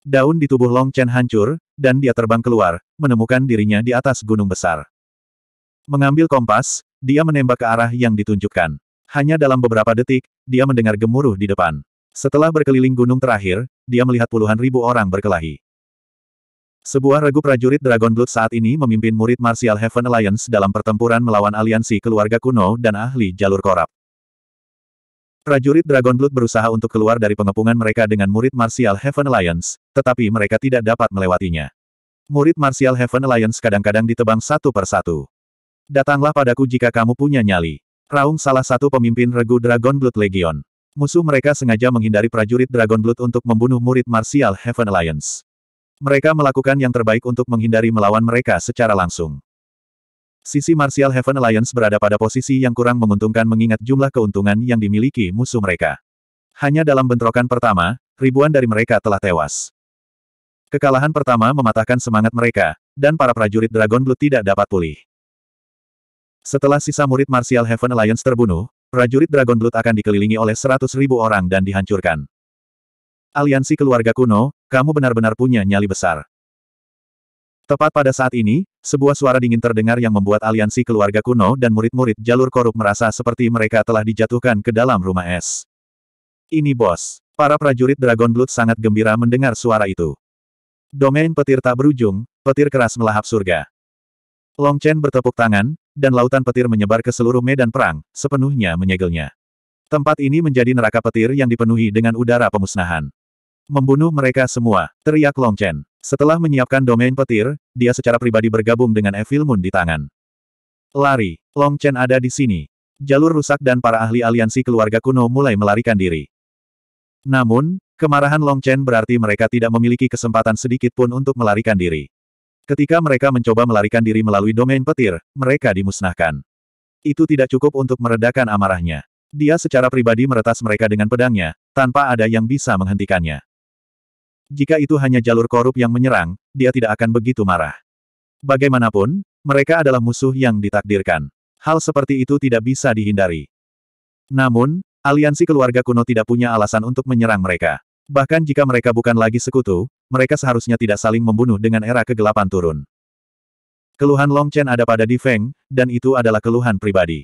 Daun di tubuh Long Chen hancur, dan dia terbang keluar, menemukan dirinya di atas gunung besar. Mengambil kompas, dia menembak ke arah yang ditunjukkan. Hanya dalam beberapa detik, dia mendengar gemuruh di depan. Setelah berkeliling gunung terakhir, dia melihat puluhan ribu orang berkelahi. Sebuah regu prajurit Dragon Blood saat ini memimpin murid Martial Heaven Alliance dalam pertempuran melawan aliansi keluarga kuno dan ahli jalur korap. Prajurit Dragon Blood berusaha untuk keluar dari pengepungan mereka dengan murid Martial Heaven Alliance, tetapi mereka tidak dapat melewatinya. Murid Martial Heaven Alliance kadang-kadang ditebang satu per satu. Datanglah padaku jika kamu punya nyali. Raung salah satu pemimpin regu Dragon Blood Legion. Musuh mereka sengaja menghindari prajurit Dragon Blood untuk membunuh murid Martial Heaven Alliance. Mereka melakukan yang terbaik untuk menghindari melawan mereka secara langsung. Sisi Martial Heaven Alliance berada pada posisi yang kurang menguntungkan mengingat jumlah keuntungan yang dimiliki musuh mereka. Hanya dalam bentrokan pertama, ribuan dari mereka telah tewas. Kekalahan pertama mematahkan semangat mereka, dan para prajurit Dragon Blood tidak dapat pulih. Setelah sisa murid Martial Heaven Alliance terbunuh, prajurit Dragon Blood akan dikelilingi oleh 100.000 orang dan dihancurkan. Aliansi Keluarga Kuno, kamu benar-benar punya nyali besar. Tepat pada saat ini, sebuah suara dingin terdengar yang membuat aliansi keluarga kuno dan murid-murid jalur korup merasa seperti mereka telah dijatuhkan ke dalam rumah es. Ini bos. Para prajurit Dragon Blood sangat gembira mendengar suara itu. Domain petir tak berujung, petir keras melahap surga. Long Chen bertepuk tangan, dan lautan petir menyebar ke seluruh medan perang, sepenuhnya menyegelnya. Tempat ini menjadi neraka petir yang dipenuhi dengan udara pemusnahan. Membunuh mereka semua, teriak Long Chen. Setelah menyiapkan domain petir, dia secara pribadi bergabung dengan Evil Moon di tangan. Lari, Long Chen ada di sini. Jalur rusak dan para ahli aliansi keluarga kuno mulai melarikan diri. Namun, kemarahan Long Chen berarti mereka tidak memiliki kesempatan sedikit pun untuk melarikan diri. Ketika mereka mencoba melarikan diri melalui domain petir, mereka dimusnahkan. Itu tidak cukup untuk meredakan amarahnya. Dia secara pribadi meretas mereka dengan pedangnya, tanpa ada yang bisa menghentikannya. Jika itu hanya jalur korup yang menyerang, dia tidak akan begitu marah. Bagaimanapun, mereka adalah musuh yang ditakdirkan. Hal seperti itu tidak bisa dihindari. Namun, aliansi keluarga kuno tidak punya alasan untuk menyerang mereka. Bahkan jika mereka bukan lagi sekutu, mereka seharusnya tidak saling membunuh dengan era kegelapan turun. Keluhan Long Chen ada pada Di Feng, dan itu adalah keluhan pribadi.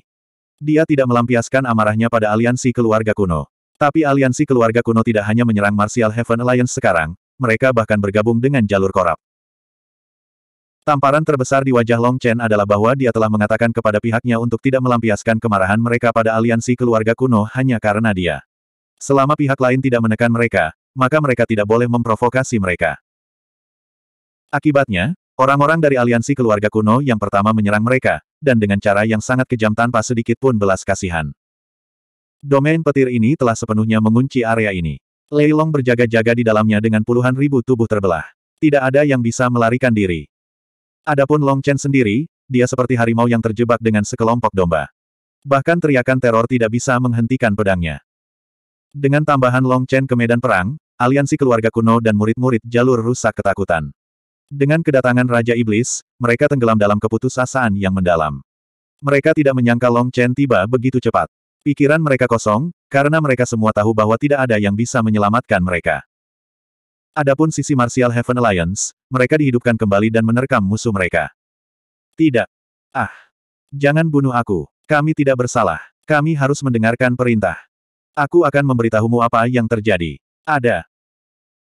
Dia tidak melampiaskan amarahnya pada aliansi keluarga kuno. Tapi aliansi keluarga kuno tidak hanya menyerang Martial Heaven Alliance sekarang, mereka bahkan bergabung dengan jalur korap. Tamparan terbesar di wajah Long Chen adalah bahwa dia telah mengatakan kepada pihaknya untuk tidak melampiaskan kemarahan mereka pada aliansi keluarga kuno hanya karena dia. Selama pihak lain tidak menekan mereka, maka mereka tidak boleh memprovokasi mereka. Akibatnya, orang-orang dari aliansi keluarga kuno yang pertama menyerang mereka, dan dengan cara yang sangat kejam tanpa sedikit pun belas kasihan. Domain petir ini telah sepenuhnya mengunci area ini. Leilong berjaga-jaga di dalamnya dengan puluhan ribu tubuh terbelah. Tidak ada yang bisa melarikan diri. Adapun Long Chen sendiri, dia seperti harimau yang terjebak dengan sekelompok domba. Bahkan teriakan teror tidak bisa menghentikan pedangnya. Dengan tambahan Long Chen ke medan perang, aliansi keluarga kuno dan murid-murid jalur rusak ketakutan. Dengan kedatangan Raja Iblis, mereka tenggelam dalam keputusasaan yang mendalam. Mereka tidak menyangka Long Chen tiba begitu cepat. Pikiran mereka kosong, karena mereka semua tahu bahwa tidak ada yang bisa menyelamatkan mereka. Adapun sisi Martial Heaven Alliance, mereka dihidupkan kembali dan menerkam musuh mereka. Tidak. Ah. Jangan bunuh aku. Kami tidak bersalah. Kami harus mendengarkan perintah. Aku akan memberitahumu apa yang terjadi. Ada.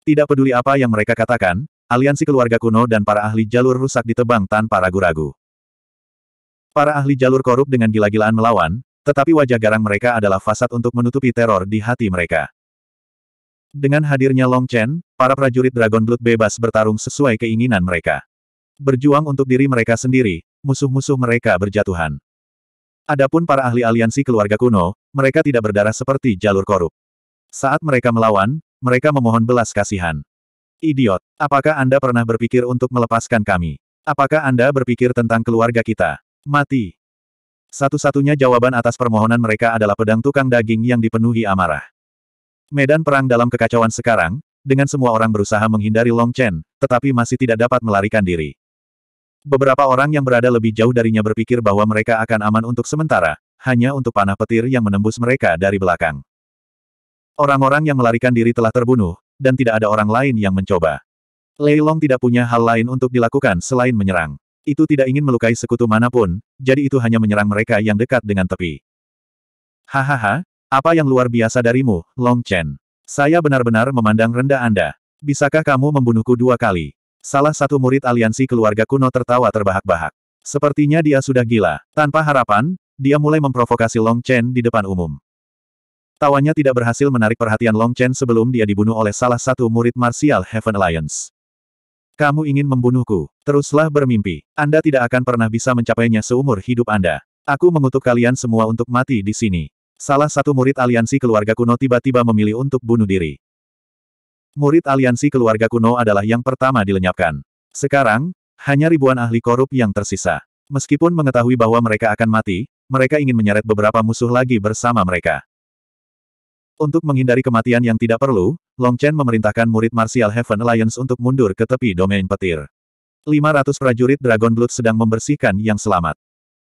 Tidak peduli apa yang mereka katakan, aliansi keluarga kuno dan para ahli jalur rusak ditebang tanpa ragu-ragu. Para ahli jalur korup dengan gila-gilaan melawan, tetapi wajah garang mereka adalah fasad untuk menutupi teror di hati mereka. Dengan hadirnya Long Chen, para prajurit Dragon Blood bebas bertarung sesuai keinginan mereka. Berjuang untuk diri mereka sendiri, musuh-musuh mereka berjatuhan. Adapun para ahli aliansi keluarga kuno, mereka tidak berdarah seperti jalur korup. Saat mereka melawan, mereka memohon belas kasihan. Idiot, apakah Anda pernah berpikir untuk melepaskan kami? Apakah Anda berpikir tentang keluarga kita? Mati. Satu-satunya jawaban atas permohonan mereka adalah pedang tukang daging yang dipenuhi amarah. Medan perang dalam kekacauan sekarang, dengan semua orang berusaha menghindari Long Chen, tetapi masih tidak dapat melarikan diri. Beberapa orang yang berada lebih jauh darinya berpikir bahwa mereka akan aman untuk sementara, hanya untuk panah petir yang menembus mereka dari belakang. Orang-orang yang melarikan diri telah terbunuh, dan tidak ada orang lain yang mencoba. Lei Long tidak punya hal lain untuk dilakukan selain menyerang itu tidak ingin melukai sekutu manapun, jadi itu hanya menyerang mereka yang dekat dengan tepi. Hahaha, apa yang luar biasa darimu, Long Chen? Saya benar-benar memandang rendah Anda. Bisakah kamu membunuhku dua kali? Salah satu murid aliansi keluarga kuno tertawa terbahak-bahak. Sepertinya dia sudah gila. Tanpa harapan, dia mulai memprovokasi Long Chen di depan umum. Tawanya tidak berhasil menarik perhatian Long Chen sebelum dia dibunuh oleh salah satu murid Martial Heaven Alliance. Kamu ingin membunuhku. Teruslah bermimpi. Anda tidak akan pernah bisa mencapainya seumur hidup Anda. Aku mengutuk kalian semua untuk mati di sini. Salah satu murid aliansi keluarga kuno tiba-tiba memilih untuk bunuh diri. Murid aliansi keluarga kuno adalah yang pertama dilenyapkan. Sekarang, hanya ribuan ahli korup yang tersisa. Meskipun mengetahui bahwa mereka akan mati, mereka ingin menyeret beberapa musuh lagi bersama mereka. Untuk menghindari kematian yang tidak perlu, Long Chen memerintahkan murid Martial Heaven Alliance untuk mundur ke tepi domain petir. 500 prajurit Dragon Blood sedang membersihkan yang selamat.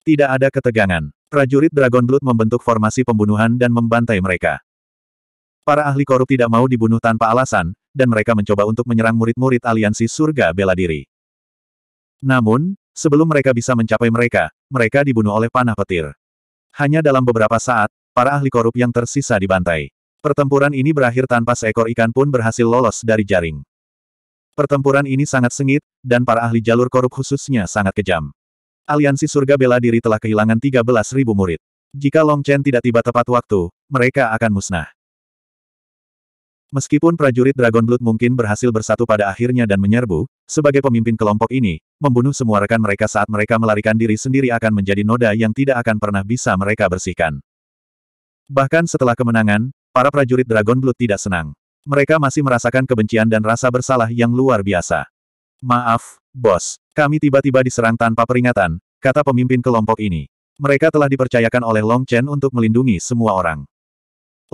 Tidak ada ketegangan. Prajurit Dragon Blood membentuk formasi pembunuhan dan membantai mereka. Para ahli korup tidak mau dibunuh tanpa alasan, dan mereka mencoba untuk menyerang murid-murid aliansi surga bela diri. Namun, sebelum mereka bisa mencapai mereka, mereka dibunuh oleh panah petir. Hanya dalam beberapa saat, para ahli korup yang tersisa dibantai. Pertempuran ini berakhir tanpa seekor ikan pun berhasil lolos dari jaring. Pertempuran ini sangat sengit, dan para ahli jalur korup khususnya sangat kejam. Aliansi Surga Bela Diri telah kehilangan 13.000 murid. Jika Long Chen tidak tiba tepat waktu, mereka akan musnah. Meskipun prajurit Dragon Blood mungkin berhasil bersatu pada akhirnya dan menyerbu, sebagai pemimpin kelompok ini, membunuh semua rekan mereka saat mereka melarikan diri sendiri akan menjadi noda yang tidak akan pernah bisa mereka bersihkan. Bahkan setelah kemenangan, Para prajurit Dragon Blood tidak senang. Mereka masih merasakan kebencian dan rasa bersalah yang luar biasa. Maaf, bos. Kami tiba-tiba diserang tanpa peringatan, kata pemimpin kelompok ini. Mereka telah dipercayakan oleh Long Chen untuk melindungi semua orang.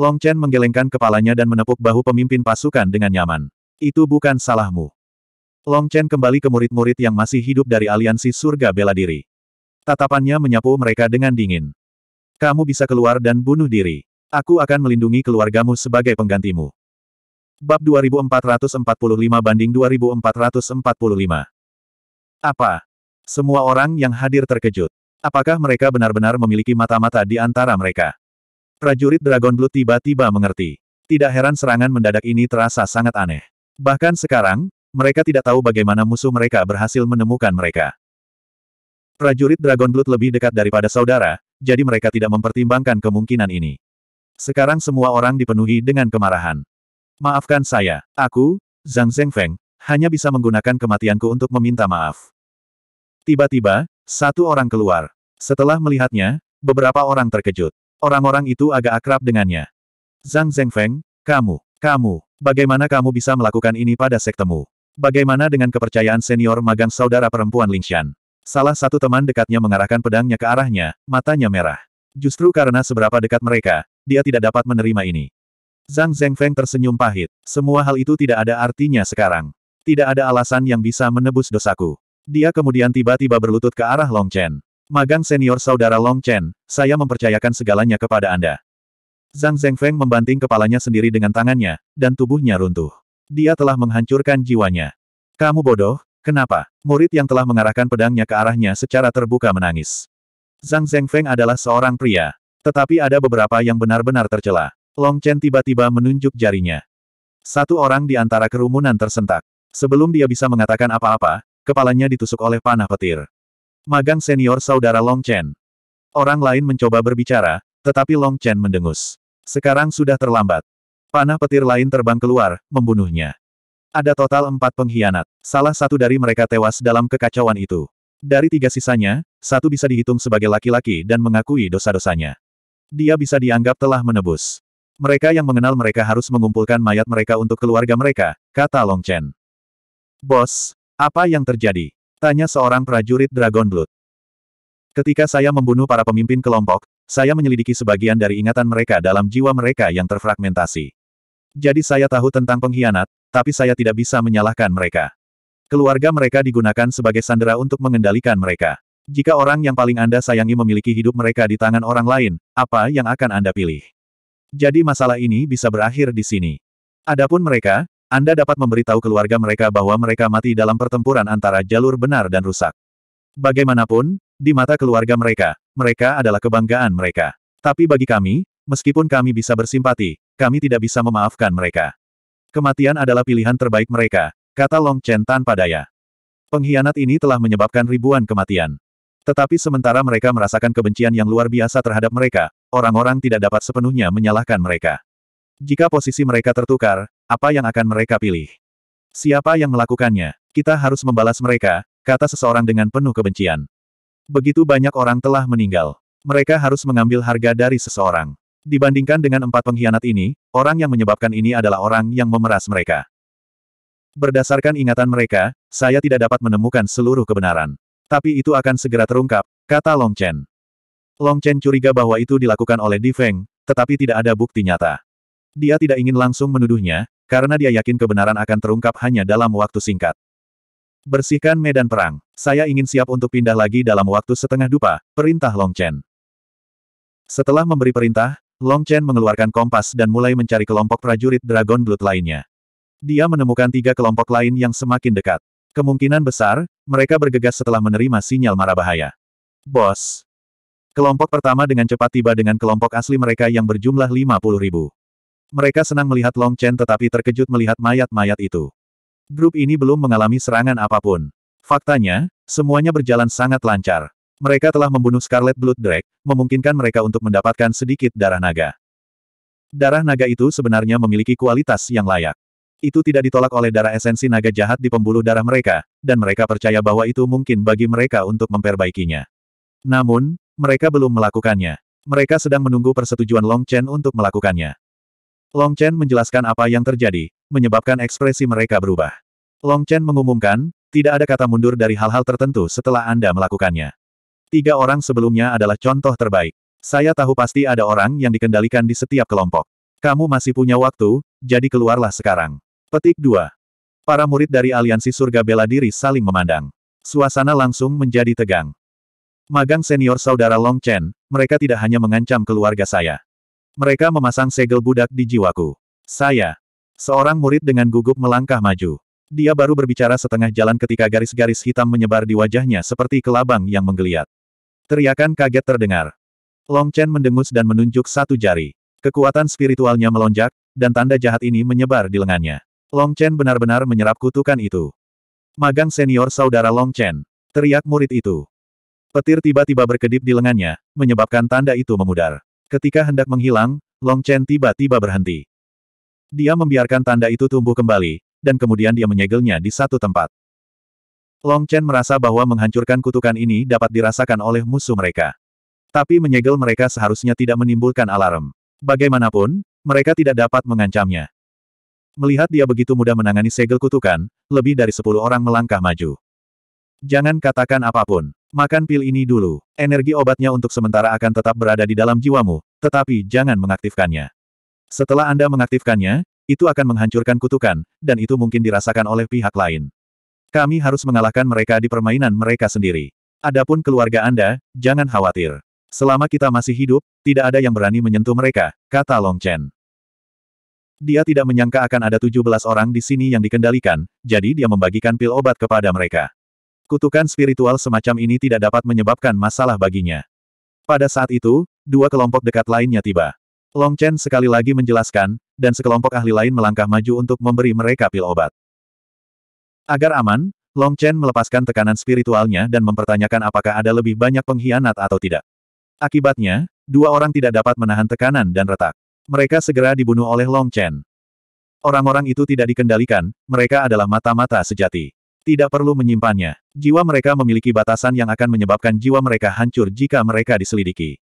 Long Chen menggelengkan kepalanya dan menepuk bahu pemimpin pasukan dengan nyaman. Itu bukan salahmu. Long Chen kembali ke murid-murid yang masih hidup dari aliansi surga bela diri. Tatapannya menyapu mereka dengan dingin. Kamu bisa keluar dan bunuh diri. Aku akan melindungi keluargamu sebagai penggantimu. Bab 2445 banding 2445. Apa? Semua orang yang hadir terkejut. Apakah mereka benar-benar memiliki mata-mata di antara mereka? Prajurit Dragon Blood tiba-tiba mengerti. Tidak heran serangan mendadak ini terasa sangat aneh. Bahkan sekarang, mereka tidak tahu bagaimana musuh mereka berhasil menemukan mereka. Prajurit Dragon Blood lebih dekat daripada saudara, jadi mereka tidak mempertimbangkan kemungkinan ini. Sekarang semua orang dipenuhi dengan kemarahan. Maafkan saya, aku, Zhang Zhengfeng, hanya bisa menggunakan kematianku untuk meminta maaf. Tiba-tiba, satu orang keluar. Setelah melihatnya, beberapa orang terkejut. Orang-orang itu agak akrab dengannya. Zhang Zhengfeng, kamu, kamu, bagaimana kamu bisa melakukan ini pada sektemu? Bagaimana dengan kepercayaan senior magang saudara perempuan Xian? Salah satu teman dekatnya mengarahkan pedangnya ke arahnya, matanya merah. Justru karena seberapa dekat mereka, dia tidak dapat menerima ini. Zhang Zhengfeng tersenyum pahit. Semua hal itu tidak ada artinya sekarang. Tidak ada alasan yang bisa menebus dosaku. Dia kemudian tiba-tiba berlutut ke arah Long Chen. Magang senior saudara Long Chen, saya mempercayakan segalanya kepada Anda. Zhang Zhengfeng membanting kepalanya sendiri dengan tangannya, dan tubuhnya runtuh. Dia telah menghancurkan jiwanya. Kamu bodoh, kenapa? Murid yang telah mengarahkan pedangnya ke arahnya secara terbuka menangis. Zhang Zhengfeng adalah seorang pria. Tetapi ada beberapa yang benar-benar tercela. Long Chen tiba-tiba menunjuk jarinya. Satu orang di antara kerumunan tersentak. Sebelum dia bisa mengatakan apa-apa, kepalanya ditusuk oleh panah petir. Magang senior saudara Long Chen. Orang lain mencoba berbicara, tetapi Long Chen mendengus. Sekarang sudah terlambat. Panah petir lain terbang keluar, membunuhnya. Ada total empat pengkhianat. Salah satu dari mereka tewas dalam kekacauan itu. Dari tiga sisanya, satu bisa dihitung sebagai laki-laki dan mengakui dosa-dosanya. Dia bisa dianggap telah menebus. Mereka yang mengenal mereka harus mengumpulkan mayat mereka untuk keluarga mereka, kata Long Chen. Bos, apa yang terjadi? Tanya seorang prajurit Dragon Blood. Ketika saya membunuh para pemimpin kelompok, saya menyelidiki sebagian dari ingatan mereka dalam jiwa mereka yang terfragmentasi. Jadi saya tahu tentang pengkhianat, tapi saya tidak bisa menyalahkan mereka. Keluarga mereka digunakan sebagai sandera untuk mengendalikan mereka. Jika orang yang paling Anda sayangi memiliki hidup mereka di tangan orang lain, apa yang akan Anda pilih? Jadi masalah ini bisa berakhir di sini. Adapun mereka, Anda dapat memberitahu keluarga mereka bahwa mereka mati dalam pertempuran antara jalur benar dan rusak. Bagaimanapun, di mata keluarga mereka, mereka adalah kebanggaan mereka. Tapi bagi kami, meskipun kami bisa bersimpati, kami tidak bisa memaafkan mereka. Kematian adalah pilihan terbaik mereka, kata Long Chen tanpa daya. Pengkhianat ini telah menyebabkan ribuan kematian. Tetapi sementara mereka merasakan kebencian yang luar biasa terhadap mereka, orang-orang tidak dapat sepenuhnya menyalahkan mereka. Jika posisi mereka tertukar, apa yang akan mereka pilih? Siapa yang melakukannya? Kita harus membalas mereka, kata seseorang dengan penuh kebencian. Begitu banyak orang telah meninggal. Mereka harus mengambil harga dari seseorang. Dibandingkan dengan empat pengkhianat ini, orang yang menyebabkan ini adalah orang yang memeras mereka. Berdasarkan ingatan mereka, saya tidak dapat menemukan seluruh kebenaran. Tapi itu akan segera terungkap, kata Long Chen. Long Chen curiga bahwa itu dilakukan oleh Di Feng, tetapi tidak ada bukti nyata. Dia tidak ingin langsung menuduhnya, karena dia yakin kebenaran akan terungkap hanya dalam waktu singkat. Bersihkan medan perang. Saya ingin siap untuk pindah lagi dalam waktu setengah dupa, perintah Long Chen. Setelah memberi perintah, Long Chen mengeluarkan kompas dan mulai mencari kelompok prajurit Dragon Blood lainnya. Dia menemukan tiga kelompok lain yang semakin dekat. Kemungkinan besar, mereka bergegas setelah menerima sinyal mara bahaya. Bos. Kelompok pertama dengan cepat tiba dengan kelompok asli mereka yang berjumlah 50 ribu. Mereka senang melihat Long Chen tetapi terkejut melihat mayat-mayat itu. Grup ini belum mengalami serangan apapun. Faktanya, semuanya berjalan sangat lancar. Mereka telah membunuh Scarlet Blood Drake, memungkinkan mereka untuk mendapatkan sedikit darah naga. Darah naga itu sebenarnya memiliki kualitas yang layak. Itu tidak ditolak oleh darah esensi naga jahat di pembuluh darah mereka, dan mereka percaya bahwa itu mungkin bagi mereka untuk memperbaikinya. Namun, mereka belum melakukannya. Mereka sedang menunggu persetujuan Long Chen untuk melakukannya. Long Chen menjelaskan apa yang terjadi, menyebabkan ekspresi mereka berubah. Long Chen mengumumkan, tidak ada kata mundur dari hal-hal tertentu setelah Anda melakukannya. Tiga orang sebelumnya adalah contoh terbaik. Saya tahu pasti ada orang yang dikendalikan di setiap kelompok. Kamu masih punya waktu, jadi keluarlah sekarang. Petik 2. Para murid dari aliansi surga bela diri saling memandang. Suasana langsung menjadi tegang. Magang senior saudara Long Chen, mereka tidak hanya mengancam keluarga saya. Mereka memasang segel budak di jiwaku. Saya. Seorang murid dengan gugup melangkah maju. Dia baru berbicara setengah jalan ketika garis-garis hitam menyebar di wajahnya seperti kelabang yang menggeliat. Teriakan kaget terdengar. Long Chen mendengus dan menunjuk satu jari. Kekuatan spiritualnya melonjak, dan tanda jahat ini menyebar di lengannya. Long Chen benar-benar menyerap kutukan itu. Magang senior saudara Long Chen, teriak murid itu. Petir tiba-tiba berkedip di lengannya, menyebabkan tanda itu memudar. Ketika hendak menghilang, Long Chen tiba-tiba berhenti. Dia membiarkan tanda itu tumbuh kembali, dan kemudian dia menyegelnya di satu tempat. Long Chen merasa bahwa menghancurkan kutukan ini dapat dirasakan oleh musuh mereka. Tapi menyegel mereka seharusnya tidak menimbulkan alarm. Bagaimanapun, mereka tidak dapat mengancamnya. Melihat dia begitu mudah menangani segel kutukan, lebih dari sepuluh orang melangkah maju. Jangan katakan apapun. Makan pil ini dulu. Energi obatnya untuk sementara akan tetap berada di dalam jiwamu, tetapi jangan mengaktifkannya. Setelah Anda mengaktifkannya, itu akan menghancurkan kutukan, dan itu mungkin dirasakan oleh pihak lain. Kami harus mengalahkan mereka di permainan mereka sendiri. Adapun keluarga Anda, jangan khawatir. Selama kita masih hidup, tidak ada yang berani menyentuh mereka, kata Long Chen. Dia tidak menyangka akan ada 17 orang di sini yang dikendalikan, jadi dia membagikan pil obat kepada mereka. Kutukan spiritual semacam ini tidak dapat menyebabkan masalah baginya. Pada saat itu, dua kelompok dekat lainnya tiba. Long Chen sekali lagi menjelaskan, dan sekelompok ahli lain melangkah maju untuk memberi mereka pil obat. Agar aman, Long Chen melepaskan tekanan spiritualnya dan mempertanyakan apakah ada lebih banyak pengkhianat atau tidak. Akibatnya, dua orang tidak dapat menahan tekanan dan retak. Mereka segera dibunuh oleh Long Chen. Orang-orang itu tidak dikendalikan, mereka adalah mata-mata sejati. Tidak perlu menyimpannya. Jiwa mereka memiliki batasan yang akan menyebabkan jiwa mereka hancur jika mereka diselidiki.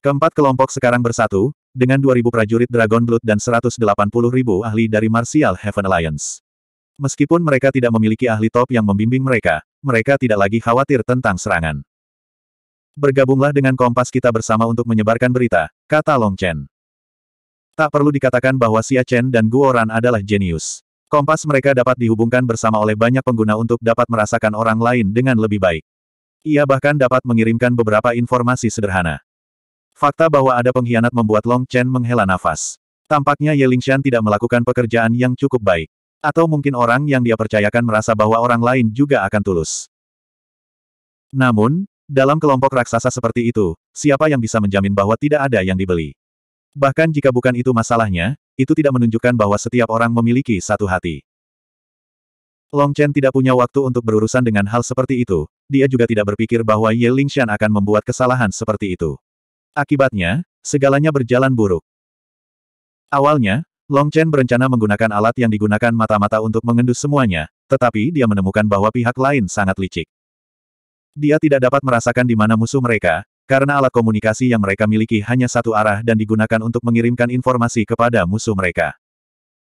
Keempat kelompok sekarang bersatu, dengan 2.000 prajurit Dragon Blood dan 180.000 ahli dari Martial Heaven Alliance. Meskipun mereka tidak memiliki ahli top yang membimbing mereka, mereka tidak lagi khawatir tentang serangan. Bergabunglah dengan Kompas kita bersama untuk menyebarkan berita, kata Long Chen. Tak perlu dikatakan bahwa Xia Chen dan Guoran adalah jenius. Kompas mereka dapat dihubungkan bersama oleh banyak pengguna untuk dapat merasakan orang lain dengan lebih baik. Ia bahkan dapat mengirimkan beberapa informasi sederhana. Fakta bahwa ada pengkhianat membuat Long Chen menghela nafas. Tampaknya Ye Lingshan tidak melakukan pekerjaan yang cukup baik. Atau mungkin orang yang dia percayakan merasa bahwa orang lain juga akan tulus. Namun, dalam kelompok raksasa seperti itu, siapa yang bisa menjamin bahwa tidak ada yang dibeli? Bahkan jika bukan itu masalahnya, itu tidak menunjukkan bahwa setiap orang memiliki satu hati. Long Chen tidak punya waktu untuk berurusan dengan hal seperti itu, dia juga tidak berpikir bahwa Ye Lingshan akan membuat kesalahan seperti itu. Akibatnya, segalanya berjalan buruk. Awalnya, Long Chen berencana menggunakan alat yang digunakan mata-mata untuk mengendus semuanya, tetapi dia menemukan bahwa pihak lain sangat licik. Dia tidak dapat merasakan di mana musuh mereka, karena alat komunikasi yang mereka miliki hanya satu arah dan digunakan untuk mengirimkan informasi kepada musuh mereka.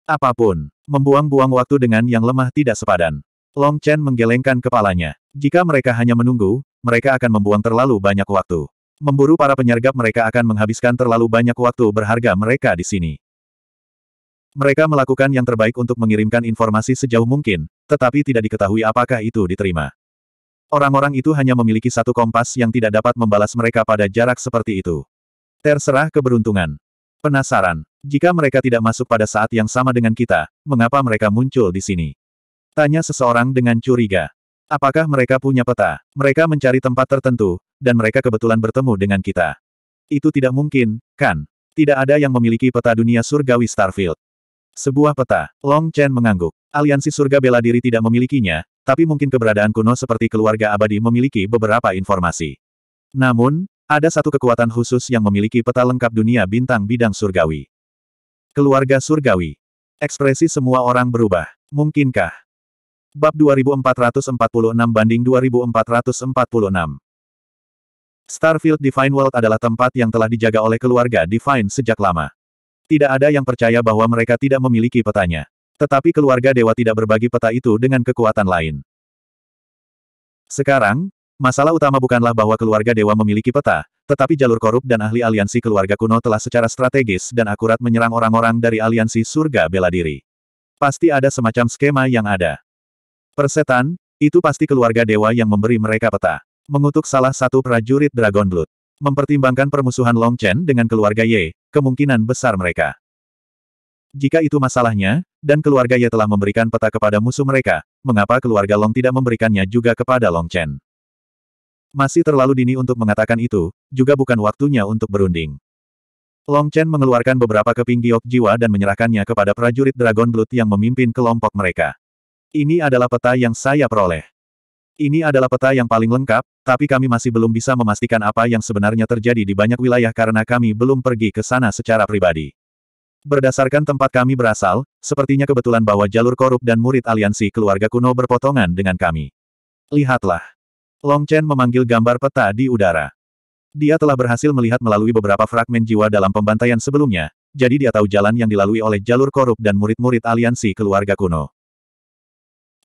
Apapun, membuang-buang waktu dengan yang lemah tidak sepadan. Long Chen menggelengkan kepalanya. Jika mereka hanya menunggu, mereka akan membuang terlalu banyak waktu. Memburu para penyergap mereka akan menghabiskan terlalu banyak waktu berharga mereka di sini. Mereka melakukan yang terbaik untuk mengirimkan informasi sejauh mungkin, tetapi tidak diketahui apakah itu diterima. Orang-orang itu hanya memiliki satu kompas yang tidak dapat membalas mereka pada jarak seperti itu. Terserah keberuntungan. Penasaran, jika mereka tidak masuk pada saat yang sama dengan kita, mengapa mereka muncul di sini? Tanya seseorang dengan curiga. Apakah mereka punya peta? Mereka mencari tempat tertentu, dan mereka kebetulan bertemu dengan kita. Itu tidak mungkin, kan? Tidak ada yang memiliki peta dunia surgawi Starfield. Sebuah peta, Long Chen mengangguk. Aliansi surga bela diri tidak memilikinya, tapi mungkin keberadaan kuno seperti keluarga abadi memiliki beberapa informasi. Namun, ada satu kekuatan khusus yang memiliki peta lengkap dunia bintang bidang surgawi. Keluarga surgawi. Ekspresi semua orang berubah. Mungkinkah? Bab 2446 banding 2446 Starfield Divine World adalah tempat yang telah dijaga oleh keluarga Divine sejak lama. Tidak ada yang percaya bahwa mereka tidak memiliki petanya. Tetapi keluarga dewa tidak berbagi peta itu dengan kekuatan lain. Sekarang, masalah utama bukanlah bahwa keluarga dewa memiliki peta, tetapi jalur korup dan ahli aliansi keluarga kuno telah secara strategis dan akurat menyerang orang-orang dari aliansi surga bela diri. Pasti ada semacam skema yang ada. Persetan, itu pasti keluarga dewa yang memberi mereka peta. Mengutuk salah satu prajurit Dragon Blood. Mempertimbangkan permusuhan Long Chen dengan keluarga Ye, kemungkinan besar mereka. Jika itu masalahnya, dan keluarga Ye telah memberikan peta kepada musuh mereka, mengapa keluarga Long tidak memberikannya juga kepada Long Chen? Masih terlalu dini untuk mengatakan itu, juga bukan waktunya untuk berunding. Long Chen mengeluarkan beberapa keping giok jiwa dan menyerahkannya kepada prajurit Dragon Blood yang memimpin kelompok mereka. Ini adalah peta yang saya peroleh. Ini adalah peta yang paling lengkap, tapi kami masih belum bisa memastikan apa yang sebenarnya terjadi di banyak wilayah karena kami belum pergi ke sana secara pribadi. Berdasarkan tempat kami berasal, sepertinya kebetulan bahwa jalur korup dan murid aliansi keluarga kuno berpotongan dengan kami. Lihatlah. Long Chen memanggil gambar peta di udara. Dia telah berhasil melihat melalui beberapa fragmen jiwa dalam pembantaian sebelumnya, jadi dia tahu jalan yang dilalui oleh jalur korup dan murid-murid aliansi keluarga kuno.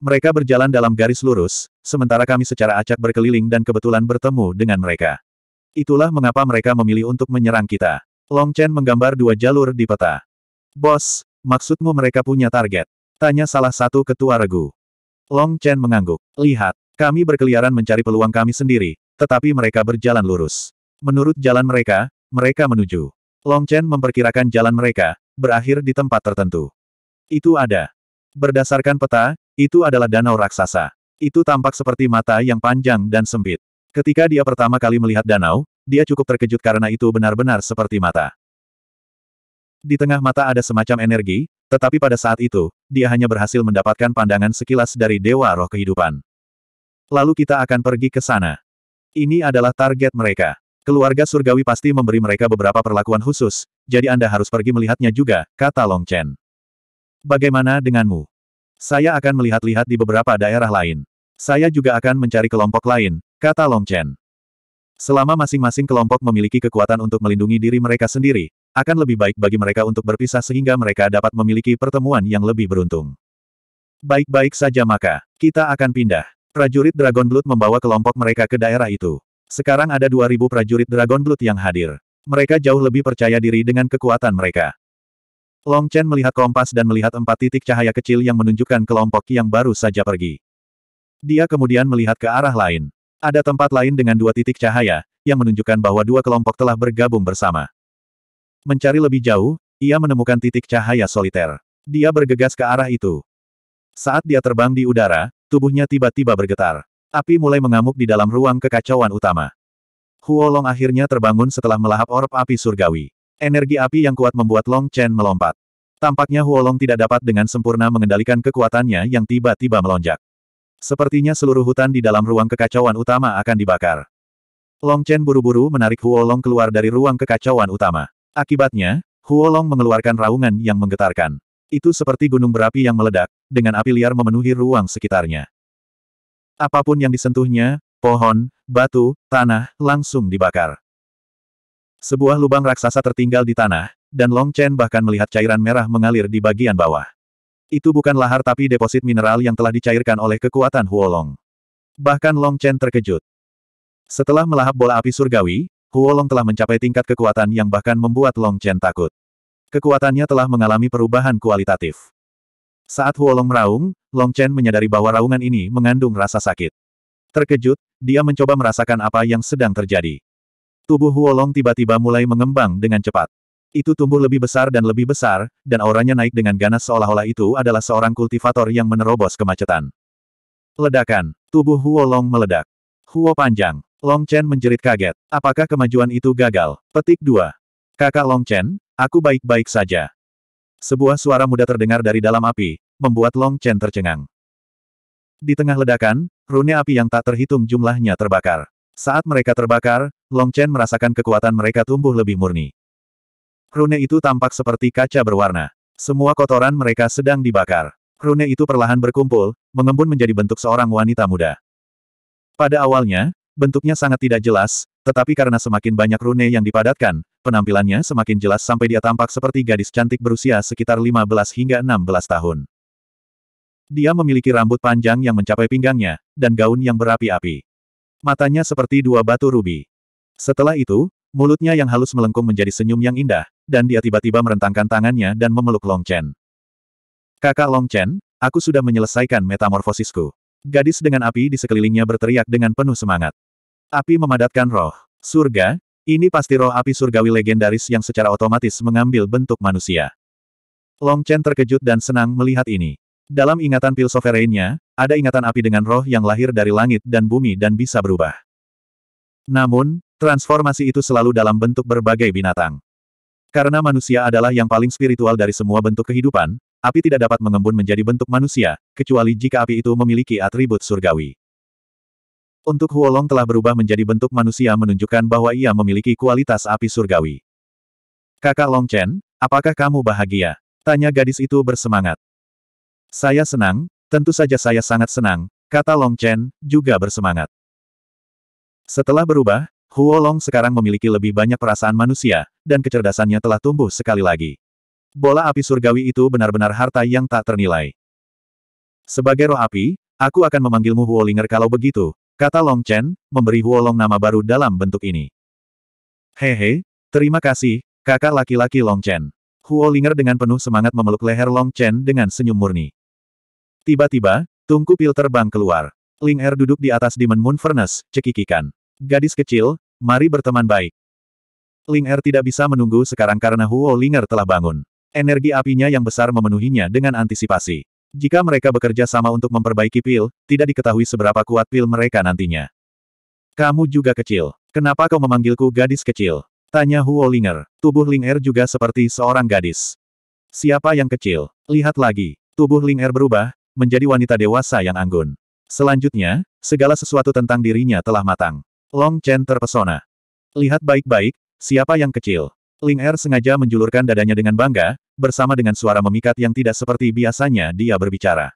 Mereka berjalan dalam garis lurus, sementara kami secara acak berkeliling dan kebetulan bertemu dengan mereka. Itulah mengapa mereka memilih untuk menyerang kita. Long Chen menggambar dua jalur di peta. Bos, maksudmu mereka punya target? Tanya salah satu ketua regu. Long Chen mengangguk. Lihat, kami berkeliaran mencari peluang kami sendiri, tetapi mereka berjalan lurus. Menurut jalan mereka, mereka menuju. Long Chen memperkirakan jalan mereka, berakhir di tempat tertentu. Itu ada. Berdasarkan peta, itu adalah danau raksasa. Itu tampak seperti mata yang panjang dan sempit. Ketika dia pertama kali melihat danau, dia cukup terkejut karena itu benar-benar seperti mata. Di tengah mata ada semacam energi, tetapi pada saat itu, dia hanya berhasil mendapatkan pandangan sekilas dari Dewa Roh Kehidupan. Lalu kita akan pergi ke sana. Ini adalah target mereka. Keluarga surgawi pasti memberi mereka beberapa perlakuan khusus, jadi Anda harus pergi melihatnya juga, kata Long Chen. Bagaimana denganmu? Saya akan melihat-lihat di beberapa daerah lain. Saya juga akan mencari kelompok lain, kata Long Chen. Selama masing-masing kelompok memiliki kekuatan untuk melindungi diri mereka sendiri, akan lebih baik bagi mereka untuk berpisah sehingga mereka dapat memiliki pertemuan yang lebih beruntung. Baik-baik saja maka, kita akan pindah. Prajurit Dragon Blood membawa kelompok mereka ke daerah itu. Sekarang ada 2000 prajurit Dragon Blood yang hadir. Mereka jauh lebih percaya diri dengan kekuatan mereka. Long Chen melihat kompas dan melihat empat titik cahaya kecil yang menunjukkan kelompok yang baru saja pergi. Dia kemudian melihat ke arah lain. Ada tempat lain dengan dua titik cahaya, yang menunjukkan bahwa dua kelompok telah bergabung bersama. Mencari lebih jauh, ia menemukan titik cahaya soliter. Dia bergegas ke arah itu. Saat dia terbang di udara, tubuhnya tiba-tiba bergetar. Api mulai mengamuk di dalam ruang kekacauan utama. Huolong akhirnya terbangun setelah melahap orb api surgawi. Energi api yang kuat membuat Long Chen melompat. Tampaknya Huolong tidak dapat dengan sempurna mengendalikan kekuatannya yang tiba-tiba melonjak. Sepertinya seluruh hutan di dalam ruang kekacauan utama akan dibakar. Long Chen buru-buru menarik Huolong keluar dari ruang kekacauan utama. Akibatnya, Huolong mengeluarkan raungan yang menggetarkan. Itu seperti gunung berapi yang meledak, dengan api liar memenuhi ruang sekitarnya. Apapun yang disentuhnya, pohon, batu, tanah, langsung dibakar. Sebuah lubang raksasa tertinggal di tanah, dan Long Chen bahkan melihat cairan merah mengalir di bagian bawah. Itu bukan lahar tapi deposit mineral yang telah dicairkan oleh kekuatan Huolong. Bahkan Long Chen terkejut. Setelah melahap bola api surgawi, Huolong telah mencapai tingkat kekuatan yang bahkan membuat Long Chen takut. Kekuatannya telah mengalami perubahan kualitatif. Saat Huolong meraung, Long Chen menyadari bahwa raungan ini mengandung rasa sakit. Terkejut, dia mencoba merasakan apa yang sedang terjadi. Tubuh Huolong tiba-tiba mulai mengembang dengan cepat. Itu tumbuh lebih besar dan lebih besar, dan auranya naik dengan ganas seolah-olah itu adalah seorang kultivator yang menerobos kemacetan. Ledakan, tubuh Huolong meledak. Huo panjang. Long Chen menjerit kaget. Apakah kemajuan itu gagal? Petik 2. Kakak Long Chen, aku baik-baik saja. Sebuah suara muda terdengar dari dalam api, membuat Long Chen tercengang. Di tengah ledakan, rune api yang tak terhitung jumlahnya terbakar. Saat mereka terbakar, Long Chen merasakan kekuatan mereka tumbuh lebih murni. Rune itu tampak seperti kaca berwarna. Semua kotoran mereka sedang dibakar. Rune itu perlahan berkumpul, mengembun menjadi bentuk seorang wanita muda. Pada awalnya, bentuknya sangat tidak jelas, tetapi karena semakin banyak rune yang dipadatkan, penampilannya semakin jelas sampai dia tampak seperti gadis cantik berusia sekitar 15 hingga 16 tahun. Dia memiliki rambut panjang yang mencapai pinggangnya, dan gaun yang berapi-api. Matanya seperti dua batu rubi. Setelah itu, mulutnya yang halus melengkung menjadi senyum yang indah, dan dia tiba-tiba merentangkan tangannya dan memeluk Long Chen. Kakak Long Chen, aku sudah menyelesaikan metamorfosisku. Gadis dengan api di sekelilingnya berteriak dengan penuh semangat. Api memadatkan roh. Surga, ini pasti roh api surgawi legendaris yang secara otomatis mengambil bentuk manusia. Long Chen terkejut dan senang melihat ini. Dalam ingatan pil sovereignnya, ada ingatan api dengan roh yang lahir dari langit dan bumi dan bisa berubah. Namun, transformasi itu selalu dalam bentuk berbagai binatang. Karena manusia adalah yang paling spiritual dari semua bentuk kehidupan, Api tidak dapat mengembun menjadi bentuk manusia, kecuali jika api itu memiliki atribut surgawi. Untuk Huolong telah berubah menjadi bentuk manusia menunjukkan bahwa ia memiliki kualitas api surgawi. Kakak Long Chen, apakah kamu bahagia? Tanya gadis itu bersemangat. Saya senang, tentu saja saya sangat senang, kata Long Chen, juga bersemangat. Setelah berubah, Huolong sekarang memiliki lebih banyak perasaan manusia, dan kecerdasannya telah tumbuh sekali lagi. Bola api surgawi itu benar-benar harta yang tak ternilai. Sebagai roh api, aku akan memanggilmu Huolinger kalau begitu, kata Long Chen, memberi Huolong nama baru dalam bentuk ini. Hehe, terima kasih, kakak laki-laki Long Chen. Huolinger dengan penuh semangat memeluk leher Long Chen dengan senyum murni. Tiba-tiba, tungku pil terbang keluar. Ling Er duduk di atas Demon Moon Furnace, cekikikan. Gadis kecil, mari berteman baik. Ling Er tidak bisa menunggu sekarang karena Huo Linger telah bangun. Energi apinya yang besar memenuhinya dengan antisipasi. Jika mereka bekerja sama untuk memperbaiki pil, tidak diketahui seberapa kuat pil mereka nantinya. Kamu juga kecil. Kenapa kau memanggilku gadis kecil? Tanya Huo Linger. Tubuh Ling Er juga seperti seorang gadis. Siapa yang kecil? Lihat lagi. Tubuh Ling Er berubah, menjadi wanita dewasa yang anggun. Selanjutnya, segala sesuatu tentang dirinya telah matang. Long Chen terpesona. Lihat baik-baik, siapa yang kecil? Ling Er sengaja menjulurkan dadanya dengan bangga, bersama dengan suara memikat yang tidak seperti biasanya dia berbicara.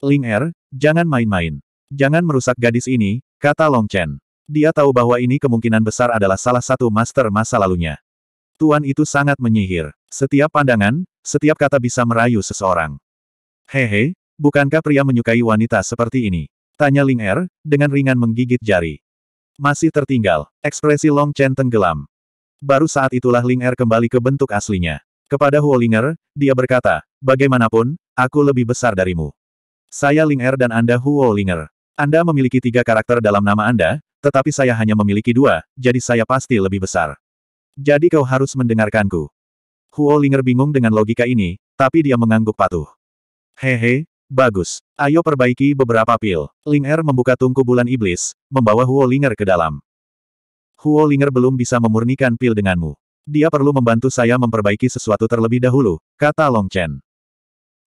Ling Er, jangan main-main. Jangan merusak gadis ini, kata Long Chen. Dia tahu bahwa ini kemungkinan besar adalah salah satu master masa lalunya. Tuan itu sangat menyihir. Setiap pandangan, setiap kata bisa merayu seseorang. Hehe, bukankah pria menyukai wanita seperti ini? Tanya Ling Er, dengan ringan menggigit jari. Masih tertinggal, ekspresi Long Chen tenggelam. Baru saat itulah Ling Er kembali ke bentuk aslinya. Kepada Huolinger, dia berkata, bagaimanapun, aku lebih besar darimu. Saya Ling'er dan Anda Huolinger. Anda memiliki tiga karakter dalam nama Anda, tetapi saya hanya memiliki dua, jadi saya pasti lebih besar. Jadi kau harus mendengarkanku. Huolinger bingung dengan logika ini, tapi dia mengangguk patuh. Hehe, bagus. Ayo perbaiki beberapa pil. Ling'er membuka tungku bulan iblis, membawa Huolinger ke dalam. Huolinger belum bisa memurnikan pil denganmu. Dia perlu membantu saya memperbaiki sesuatu terlebih dahulu, kata Long Chen.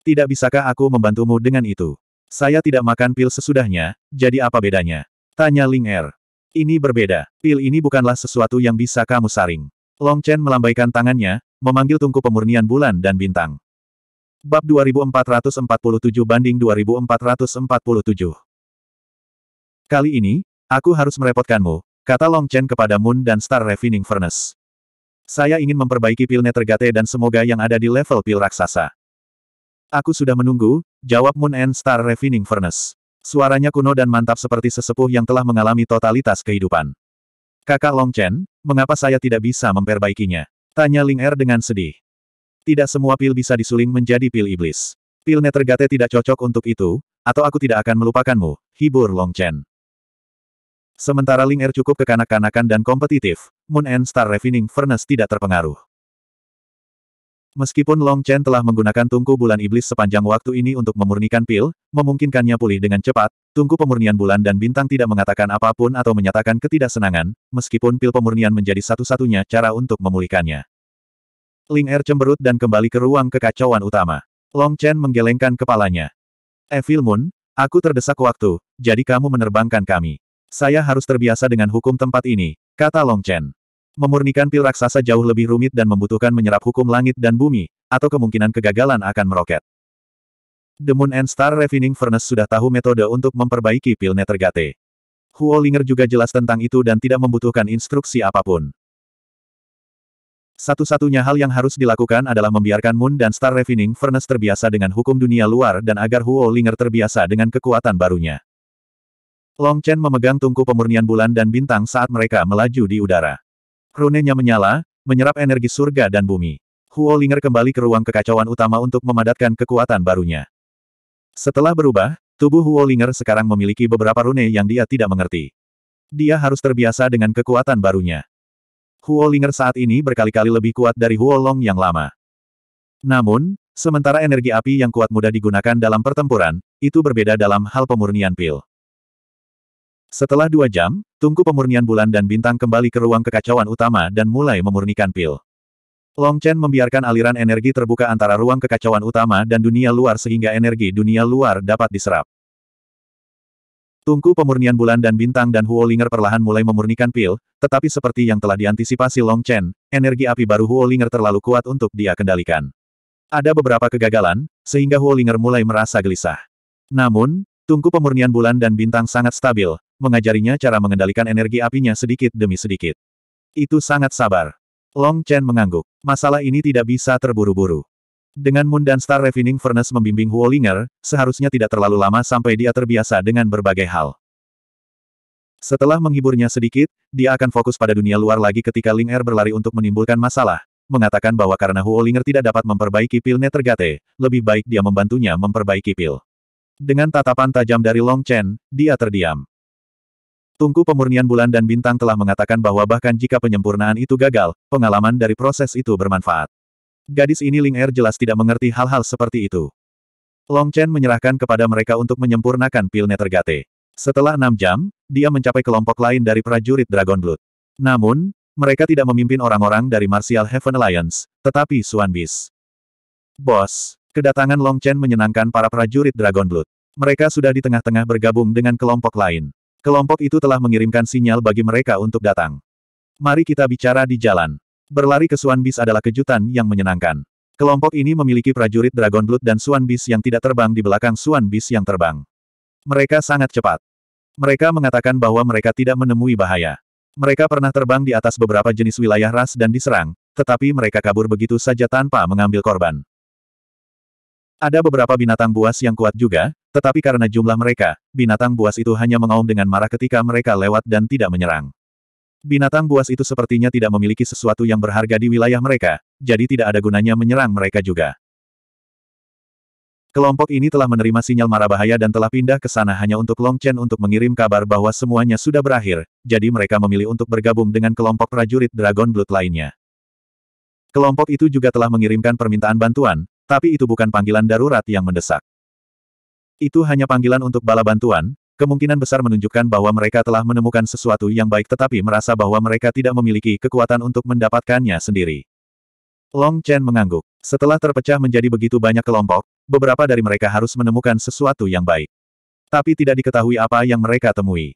Tidak bisakah aku membantumu dengan itu? Saya tidak makan pil sesudahnya, jadi apa bedanya? Tanya Ling Er. Ini berbeda, pil ini bukanlah sesuatu yang bisa kamu saring. Long Chen melambaikan tangannya, memanggil tungku pemurnian bulan dan bintang. Bab 2447 banding 2447 Kali ini, aku harus merepotkanmu, kata Long Chen kepada Moon dan Star Refining Furnace. Saya ingin memperbaiki pil Netergate dan semoga yang ada di level pil raksasa. Aku sudah menunggu, jawab Moon and Star Refining Furnace. Suaranya kuno dan mantap seperti sesepuh yang telah mengalami totalitas kehidupan. Kakak Long Chen, mengapa saya tidak bisa memperbaikinya? Tanya Ling Er dengan sedih. Tidak semua pil bisa disuling menjadi pil iblis. Pil Netergate tidak cocok untuk itu, atau aku tidak akan melupakanmu, hibur Long Chen. Sementara Ling Er cukup kekanak-kanakan dan kompetitif, Moon and Star Refining Furnace tidak terpengaruh. Meskipun Long Chen telah menggunakan tungku bulan iblis sepanjang waktu ini untuk memurnikan pil, memungkinkannya pulih dengan cepat, tungku pemurnian bulan dan bintang tidak mengatakan apapun atau menyatakan ketidaksenangan, meskipun pil pemurnian menjadi satu-satunya cara untuk memulihkannya. Ling Er cemberut dan kembali ke ruang kekacauan utama. Long Chen menggelengkan kepalanya. Evil eh, Moon, aku terdesak waktu, jadi kamu menerbangkan kami. Saya harus terbiasa dengan hukum tempat ini, kata Long Chen. Memurnikan pil raksasa jauh lebih rumit dan membutuhkan menyerap hukum langit dan bumi, atau kemungkinan kegagalan akan meroket. The Moon and Star Refining Furnace sudah tahu metode untuk memperbaiki pil Netergate. Huo Linger juga jelas tentang itu dan tidak membutuhkan instruksi apapun. Satu-satunya hal yang harus dilakukan adalah membiarkan Moon dan Star Refining Furnace terbiasa dengan hukum dunia luar dan agar Huo Linger terbiasa dengan kekuatan barunya. Long Chen memegang tungku pemurnian bulan dan bintang saat mereka melaju di udara. Runenya menyala, menyerap energi surga dan bumi. Huo Linger kembali ke ruang kekacauan utama untuk memadatkan kekuatan barunya. Setelah berubah, tubuh Huo Linger sekarang memiliki beberapa rune yang dia tidak mengerti. Dia harus terbiasa dengan kekuatan barunya. Huo Linger saat ini berkali-kali lebih kuat dari Huo Long yang lama. Namun, sementara energi api yang kuat mudah digunakan dalam pertempuran, itu berbeda dalam hal pemurnian pil. Setelah dua jam, tungku pemurnian bulan dan bintang kembali ke ruang kekacauan utama dan mulai memurnikan pil. Long Chen membiarkan aliran energi terbuka antara ruang kekacauan utama dan dunia luar sehingga energi dunia luar dapat diserap. Tungku pemurnian bulan dan bintang dan Huolinger perlahan mulai memurnikan pil, tetapi seperti yang telah diantisipasi Long Chen, energi api baru Huolinger terlalu kuat untuk dia kendalikan. Ada beberapa kegagalan, sehingga Huolinger mulai merasa gelisah. Namun, tungku pemurnian bulan dan bintang sangat stabil, mengajarinya cara mengendalikan energi apinya sedikit demi sedikit. Itu sangat sabar. Long Chen mengangguk. Masalah ini tidak bisa terburu-buru. Dengan Moon dan Star Refining Furnace membimbing Huolinger, seharusnya tidak terlalu lama sampai dia terbiasa dengan berbagai hal. Setelah menghiburnya sedikit, dia akan fokus pada dunia luar lagi ketika Ling Er berlari untuk menimbulkan masalah, mengatakan bahwa karena Huolinger tidak dapat memperbaiki pil Netergate, lebih baik dia membantunya memperbaiki pil. Dengan tatapan tajam dari Long Chen, dia terdiam. Tungku pemurnian bulan dan bintang telah mengatakan bahwa bahkan jika penyempurnaan itu gagal, pengalaman dari proses itu bermanfaat. Gadis ini Ling Er jelas tidak mengerti hal-hal seperti itu. Long Chen menyerahkan kepada mereka untuk menyempurnakan pil Netergate. Setelah enam jam, dia mencapai kelompok lain dari prajurit Dragon Blood. Namun, mereka tidak memimpin orang-orang dari Martial Heaven Alliance, tetapi Suan Bis. Bos, kedatangan Long Chen menyenangkan para prajurit Dragon Blood. Mereka sudah di tengah-tengah bergabung dengan kelompok lain. Kelompok itu telah mengirimkan sinyal bagi mereka untuk datang. Mari kita bicara di jalan. Berlari ke Swan Beast adalah kejutan yang menyenangkan. Kelompok ini memiliki prajurit Dragon Blood dan Swan Beast yang tidak terbang di belakang Swan Beast yang terbang. Mereka sangat cepat. Mereka mengatakan bahwa mereka tidak menemui bahaya. Mereka pernah terbang di atas beberapa jenis wilayah ras dan diserang, tetapi mereka kabur begitu saja tanpa mengambil korban. Ada beberapa binatang buas yang kuat juga, tetapi karena jumlah mereka, binatang buas itu hanya mengaum dengan marah ketika mereka lewat dan tidak menyerang. Binatang buas itu sepertinya tidak memiliki sesuatu yang berharga di wilayah mereka, jadi tidak ada gunanya menyerang mereka juga. Kelompok ini telah menerima sinyal marah bahaya dan telah pindah ke sana hanya untuk Long Chen untuk mengirim kabar bahwa semuanya sudah berakhir, jadi mereka memilih untuk bergabung dengan kelompok prajurit Dragon Blood lainnya. Kelompok itu juga telah mengirimkan permintaan bantuan, tapi itu bukan panggilan darurat yang mendesak. Itu hanya panggilan untuk bala bantuan, kemungkinan besar menunjukkan bahwa mereka telah menemukan sesuatu yang baik tetapi merasa bahwa mereka tidak memiliki kekuatan untuk mendapatkannya sendiri. Long Chen mengangguk. Setelah terpecah menjadi begitu banyak kelompok, beberapa dari mereka harus menemukan sesuatu yang baik. Tapi tidak diketahui apa yang mereka temui.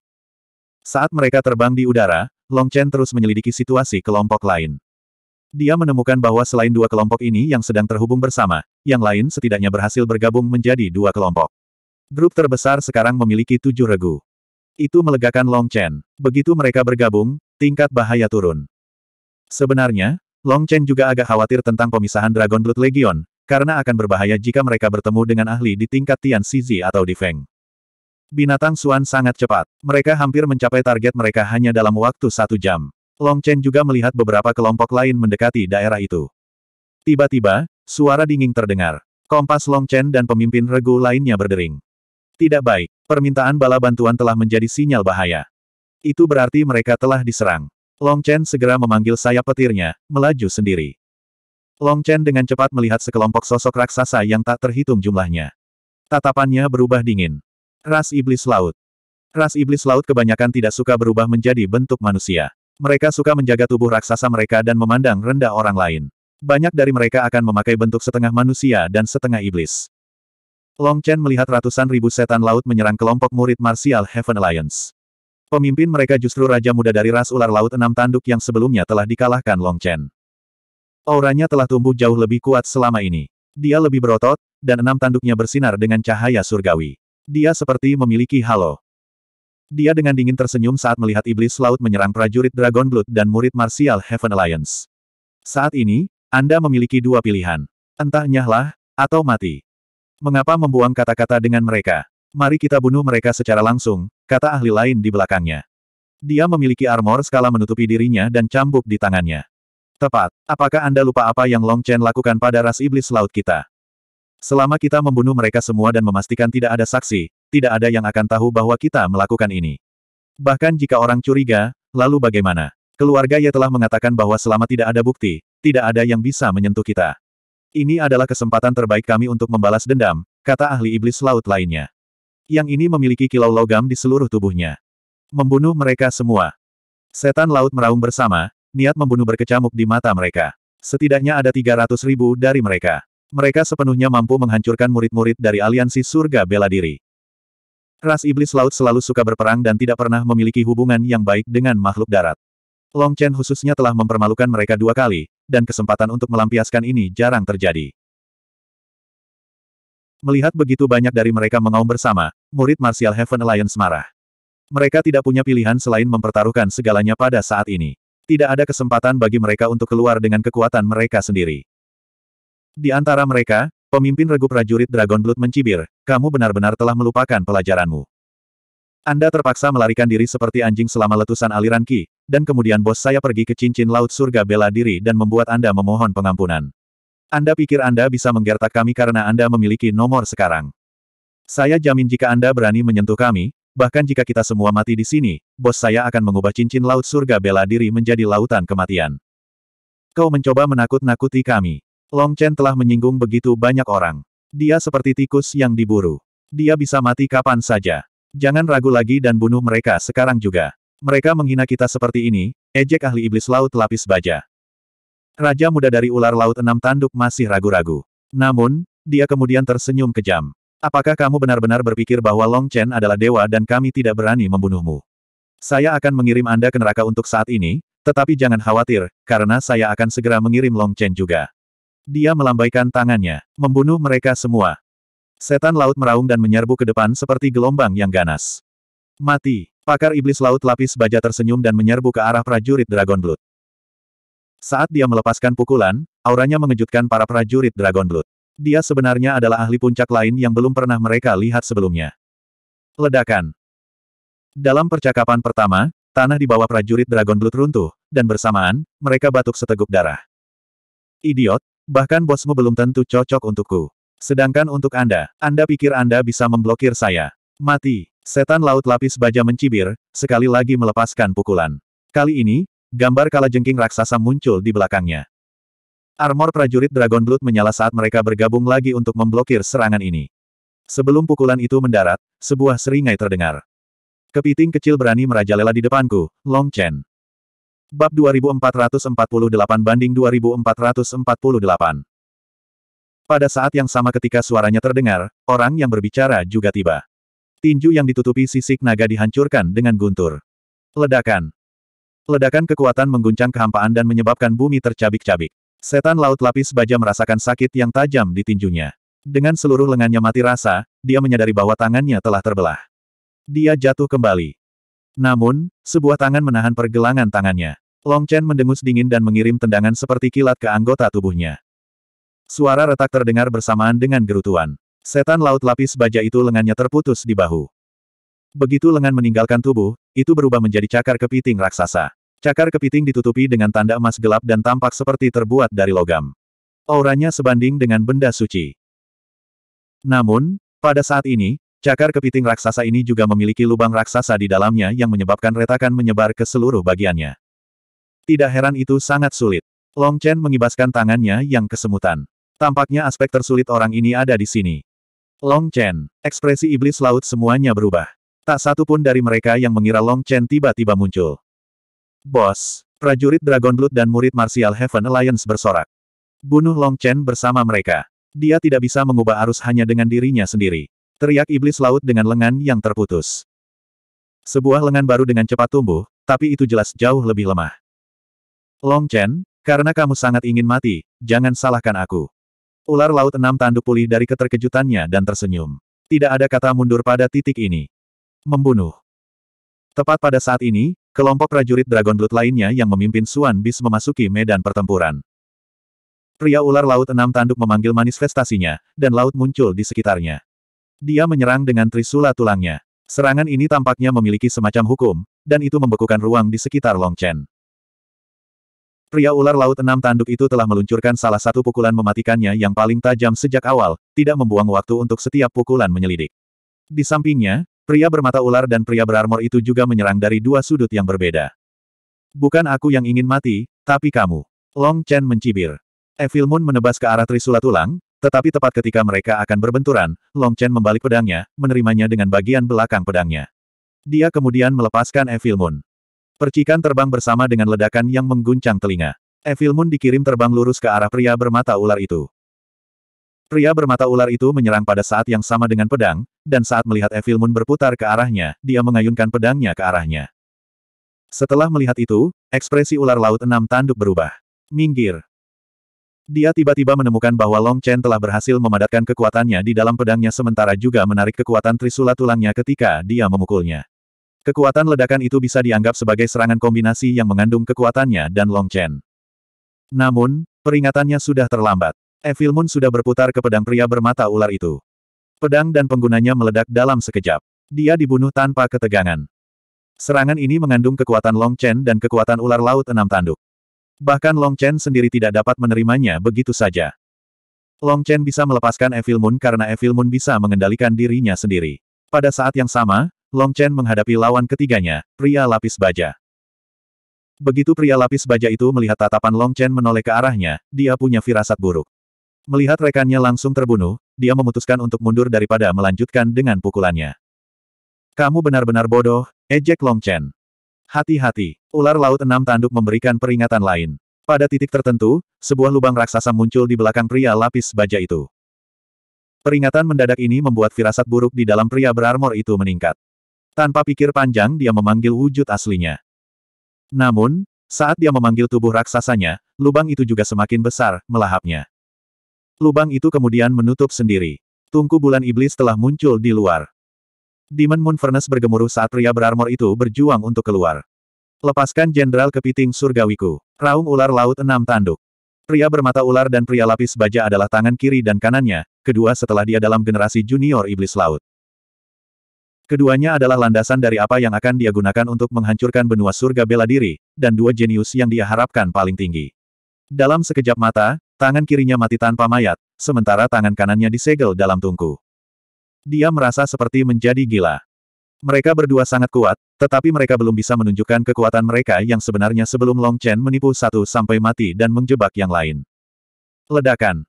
Saat mereka terbang di udara, Long Chen terus menyelidiki situasi kelompok lain. Dia menemukan bahwa selain dua kelompok ini yang sedang terhubung bersama, yang lain setidaknya berhasil bergabung menjadi dua kelompok. Grup terbesar sekarang memiliki tujuh regu. Itu melegakan Long Chen. Begitu mereka bergabung, tingkat bahaya turun. Sebenarnya, Long Chen juga agak khawatir tentang pemisahan Dragon Blood Legion, karena akan berbahaya jika mereka bertemu dengan ahli di tingkat Tian Sizi atau di Feng. Binatang Suan sangat cepat. Mereka hampir mencapai target mereka hanya dalam waktu satu jam. Long Chen juga melihat beberapa kelompok lain mendekati daerah itu. Tiba-tiba, suara dingin terdengar. Kompas Long Chen dan pemimpin regu lainnya berdering. Tidak baik, permintaan bala bantuan telah menjadi sinyal bahaya. Itu berarti mereka telah diserang. Long Chen segera memanggil sayap petirnya, melaju sendiri. Long Chen dengan cepat melihat sekelompok sosok raksasa yang tak terhitung jumlahnya. Tatapannya berubah dingin. Ras Iblis Laut. Ras Iblis Laut kebanyakan tidak suka berubah menjadi bentuk manusia. Mereka suka menjaga tubuh raksasa mereka dan memandang rendah orang lain. Banyak dari mereka akan memakai bentuk setengah manusia dan setengah iblis. Long Chen melihat ratusan ribu setan laut menyerang kelompok murid Martial Heaven Alliance. Pemimpin mereka justru raja muda dari ras ular laut enam tanduk yang sebelumnya telah dikalahkan Long Chen. Auranya telah tumbuh jauh lebih kuat selama ini. Dia lebih berotot, dan enam tanduknya bersinar dengan cahaya surgawi. Dia seperti memiliki halo. Dia dengan dingin tersenyum saat melihat iblis laut menyerang prajurit Dragon Blood dan murid Martial Heaven Alliance. Saat ini, Anda memiliki dua pilihan. Entah nyahlah, atau mati. Mengapa membuang kata-kata dengan mereka? Mari kita bunuh mereka secara langsung, kata ahli lain di belakangnya. Dia memiliki armor skala menutupi dirinya dan cambuk di tangannya. Tepat. Apakah Anda lupa apa yang Long Chen lakukan pada ras iblis laut kita? Selama kita membunuh mereka semua dan memastikan tidak ada saksi, tidak ada yang akan tahu bahwa kita melakukan ini. Bahkan jika orang curiga, lalu bagaimana? Keluarga ia telah mengatakan bahwa selama tidak ada bukti, tidak ada yang bisa menyentuh kita. Ini adalah kesempatan terbaik kami untuk membalas dendam, kata ahli iblis laut lainnya. Yang ini memiliki kilau logam di seluruh tubuhnya. Membunuh mereka semua. Setan laut meraung bersama, niat membunuh berkecamuk di mata mereka. Setidaknya ada 300 ribu dari mereka. Mereka sepenuhnya mampu menghancurkan murid-murid dari aliansi surga bela diri. Ras iblis laut selalu suka berperang dan tidak pernah memiliki hubungan yang baik dengan makhluk darat. Long Chen khususnya telah mempermalukan mereka dua kali, dan kesempatan untuk melampiaskan ini jarang terjadi. Melihat begitu banyak dari mereka mengaum bersama, murid Martial Heaven Alliance marah. Mereka tidak punya pilihan selain mempertaruhkan segalanya pada saat ini. Tidak ada kesempatan bagi mereka untuk keluar dengan kekuatan mereka sendiri. Di antara mereka, pemimpin regu prajurit Dragon Blood mencibir, kamu benar-benar telah melupakan pelajaranmu. Anda terpaksa melarikan diri seperti anjing selama letusan aliran Ki, dan kemudian bos saya pergi ke cincin laut surga bela diri dan membuat Anda memohon pengampunan. Anda pikir Anda bisa menggertak kami karena Anda memiliki nomor sekarang. Saya jamin jika Anda berani menyentuh kami, bahkan jika kita semua mati di sini, bos saya akan mengubah cincin laut surga bela diri menjadi lautan kematian. Kau mencoba menakut-nakuti kami. Long Chen telah menyinggung begitu banyak orang. Dia seperti tikus yang diburu. Dia bisa mati kapan saja. Jangan ragu lagi dan bunuh mereka sekarang juga. Mereka menghina kita seperti ini, ejek ahli iblis laut lapis baja. Raja muda dari ular laut enam tanduk masih ragu-ragu. Namun, dia kemudian tersenyum kejam. Apakah kamu benar-benar berpikir bahwa Long Chen adalah dewa dan kami tidak berani membunuhmu? Saya akan mengirim Anda ke neraka untuk saat ini, tetapi jangan khawatir, karena saya akan segera mengirim Long Chen juga. Dia melambaikan tangannya, membunuh mereka semua. Setan laut meraung dan menyerbu ke depan seperti gelombang yang ganas. Mati. Pakar iblis laut lapis baja tersenyum dan menyerbu ke arah prajurit Dragon Blood. Saat dia melepaskan pukulan, auranya mengejutkan para prajurit Dragon Blood. Dia sebenarnya adalah ahli puncak lain yang belum pernah mereka lihat sebelumnya. Ledakan. Dalam percakapan pertama, tanah di bawah prajurit Dragon Blood runtuh, dan bersamaan, mereka batuk seteguk darah. Idiot, bahkan bosmu belum tentu cocok untukku. Sedangkan untuk Anda, Anda pikir Anda bisa memblokir saya. Mati. Setan laut lapis baja mencibir, sekali lagi melepaskan pukulan. Kali ini, gambar kalajengking raksasa muncul di belakangnya. Armor prajurit Dragon Blood menyala saat mereka bergabung lagi untuk memblokir serangan ini. Sebelum pukulan itu mendarat, sebuah seringai terdengar. Kepiting kecil berani merajalela di depanku, Long Chen. Bab 2448 banding 2448 Pada saat yang sama ketika suaranya terdengar, orang yang berbicara juga tiba. Tinju yang ditutupi sisik naga dihancurkan dengan guntur. Ledakan. Ledakan kekuatan mengguncang kehampaan dan menyebabkan bumi tercabik-cabik. Setan laut lapis baja merasakan sakit yang tajam di tinjunya. Dengan seluruh lengannya mati rasa, dia menyadari bahwa tangannya telah terbelah. Dia jatuh kembali. Namun, sebuah tangan menahan pergelangan tangannya. Long Chen mendengus dingin dan mengirim tendangan seperti kilat ke anggota tubuhnya. Suara retak terdengar bersamaan dengan gerutuan. Setan laut lapis baja itu lengannya terputus di bahu. Begitu lengan meninggalkan tubuh, itu berubah menjadi cakar kepiting raksasa. Cakar kepiting ditutupi dengan tanda emas gelap dan tampak seperti terbuat dari logam. Auranya sebanding dengan benda suci. Namun, pada saat ini, cakar kepiting raksasa ini juga memiliki lubang raksasa di dalamnya yang menyebabkan retakan menyebar ke seluruh bagiannya. Tidak heran itu sangat sulit. Long Chen mengibaskan tangannya yang kesemutan. Tampaknya aspek tersulit orang ini ada di sini. Long Chen. Ekspresi iblis laut semuanya berubah. Tak satu pun dari mereka yang mengira Long Chen tiba-tiba muncul. Bos, prajurit Dragon Blood dan murid Martial Heaven Alliance bersorak. Bunuh Long Chen bersama mereka. Dia tidak bisa mengubah arus hanya dengan dirinya sendiri. Teriak iblis laut dengan lengan yang terputus. Sebuah lengan baru dengan cepat tumbuh, tapi itu jelas jauh lebih lemah. Long Chen, karena kamu sangat ingin mati, jangan salahkan aku. Ular laut enam tanduk pulih dari keterkejutannya dan tersenyum. Tidak ada kata mundur pada titik ini. Membunuh. Tepat pada saat ini, kelompok prajurit Dragon Blood lainnya yang memimpin Suan Bis memasuki medan pertempuran. Pria ular laut enam tanduk memanggil manifestasinya, dan laut muncul di sekitarnya. Dia menyerang dengan trisula tulangnya. Serangan ini tampaknya memiliki semacam hukum, dan itu membekukan ruang di sekitar Long Chen. Pria ular laut enam tanduk itu telah meluncurkan salah satu pukulan mematikannya yang paling tajam sejak awal, tidak membuang waktu untuk setiap pukulan menyelidik. Di sampingnya, pria bermata ular dan pria berarmor itu juga menyerang dari dua sudut yang berbeda. Bukan aku yang ingin mati, tapi kamu. Long Chen mencibir. Evil Moon menebas ke arah Trisula Tulang, tetapi tepat ketika mereka akan berbenturan, Long Chen membalik pedangnya, menerimanya dengan bagian belakang pedangnya. Dia kemudian melepaskan Evil Moon. Percikan terbang bersama dengan ledakan yang mengguncang telinga. Evil Moon dikirim terbang lurus ke arah pria bermata ular itu. Pria bermata ular itu menyerang pada saat yang sama dengan pedang, dan saat melihat Evil Moon berputar ke arahnya, dia mengayunkan pedangnya ke arahnya. Setelah melihat itu, ekspresi ular laut enam tanduk berubah. Minggir. Dia tiba-tiba menemukan bahwa Long Chen telah berhasil memadatkan kekuatannya di dalam pedangnya sementara juga menarik kekuatan trisula tulangnya ketika dia memukulnya. Kekuatan ledakan itu bisa dianggap sebagai serangan kombinasi yang mengandung kekuatannya dan Long Chen. Namun, peringatannya sudah terlambat. Evil Moon sudah berputar ke pedang pria bermata ular itu. Pedang dan penggunanya meledak dalam sekejap. Dia dibunuh tanpa ketegangan. Serangan ini mengandung kekuatan Long Chen dan kekuatan ular laut enam tanduk. Bahkan Long Chen sendiri tidak dapat menerimanya begitu saja. Long Chen bisa melepaskan Evil Moon karena Evil Moon bisa mengendalikan dirinya sendiri. Pada saat yang sama, Long Chen menghadapi lawan ketiganya, pria lapis baja. Begitu pria lapis baja itu melihat tatapan Long Chen menoleh ke arahnya, dia punya firasat buruk. Melihat rekannya langsung terbunuh, dia memutuskan untuk mundur daripada melanjutkan dengan pukulannya. Kamu benar-benar bodoh, ejek Long Chen. Hati-hati, ular laut enam tanduk memberikan peringatan lain. Pada titik tertentu, sebuah lubang raksasa muncul di belakang pria lapis baja itu. Peringatan mendadak ini membuat firasat buruk di dalam pria berarmor itu meningkat. Tanpa pikir panjang dia memanggil wujud aslinya. Namun, saat dia memanggil tubuh raksasanya, lubang itu juga semakin besar, melahapnya. Lubang itu kemudian menutup sendiri. Tungku bulan iblis telah muncul di luar. Demon Moon Furnace bergemuruh saat pria berarmor itu berjuang untuk keluar. Lepaskan Jenderal Kepiting Surgawiku. Raung ular laut enam tanduk. Pria bermata ular dan pria lapis baja adalah tangan kiri dan kanannya, kedua setelah dia dalam generasi junior iblis laut. Keduanya adalah landasan dari apa yang akan dia gunakan untuk menghancurkan benua surga bela diri, dan dua jenius yang dia harapkan paling tinggi. Dalam sekejap mata, tangan kirinya mati tanpa mayat, sementara tangan kanannya disegel dalam tungku. Dia merasa seperti menjadi gila. Mereka berdua sangat kuat, tetapi mereka belum bisa menunjukkan kekuatan mereka yang sebenarnya sebelum Long Chen menipu satu sampai mati dan menjebak yang lain. Ledakan.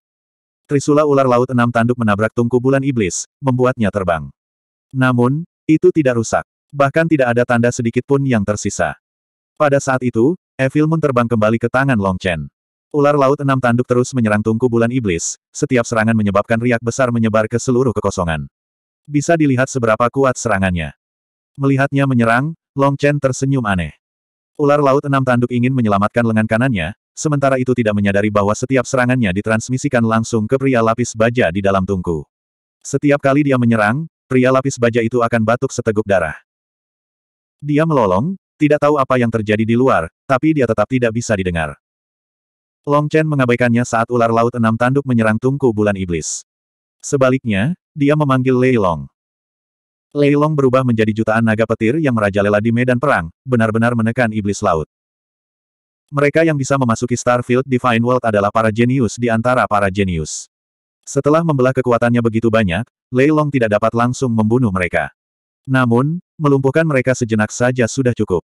Trisula ular laut enam tanduk menabrak tungku bulan iblis, membuatnya terbang. Namun, itu tidak rusak. Bahkan tidak ada tanda sedikit pun yang tersisa. Pada saat itu, Evil Moon terbang kembali ke tangan Long Chen. Ular laut enam tanduk terus menyerang tungku bulan iblis, setiap serangan menyebabkan riak besar menyebar ke seluruh kekosongan. Bisa dilihat seberapa kuat serangannya. Melihatnya menyerang, Long Chen tersenyum aneh. Ular laut enam tanduk ingin menyelamatkan lengan kanannya, sementara itu tidak menyadari bahwa setiap serangannya ditransmisikan langsung ke pria lapis baja di dalam tungku. Setiap kali dia menyerang, pria lapis baja itu akan batuk seteguk darah. Dia melolong, tidak tahu apa yang terjadi di luar, tapi dia tetap tidak bisa didengar. Long Chen mengabaikannya saat ular laut enam tanduk menyerang tungku bulan iblis. Sebaliknya, dia memanggil Lei Long. Lei Long berubah menjadi jutaan naga petir yang merajalela di medan perang, benar-benar menekan iblis laut. Mereka yang bisa memasuki Starfield Divine World adalah para jenius di antara para jenius. Setelah membelah kekuatannya begitu banyak, Lei Long tidak dapat langsung membunuh mereka. Namun, melumpuhkan mereka sejenak saja sudah cukup.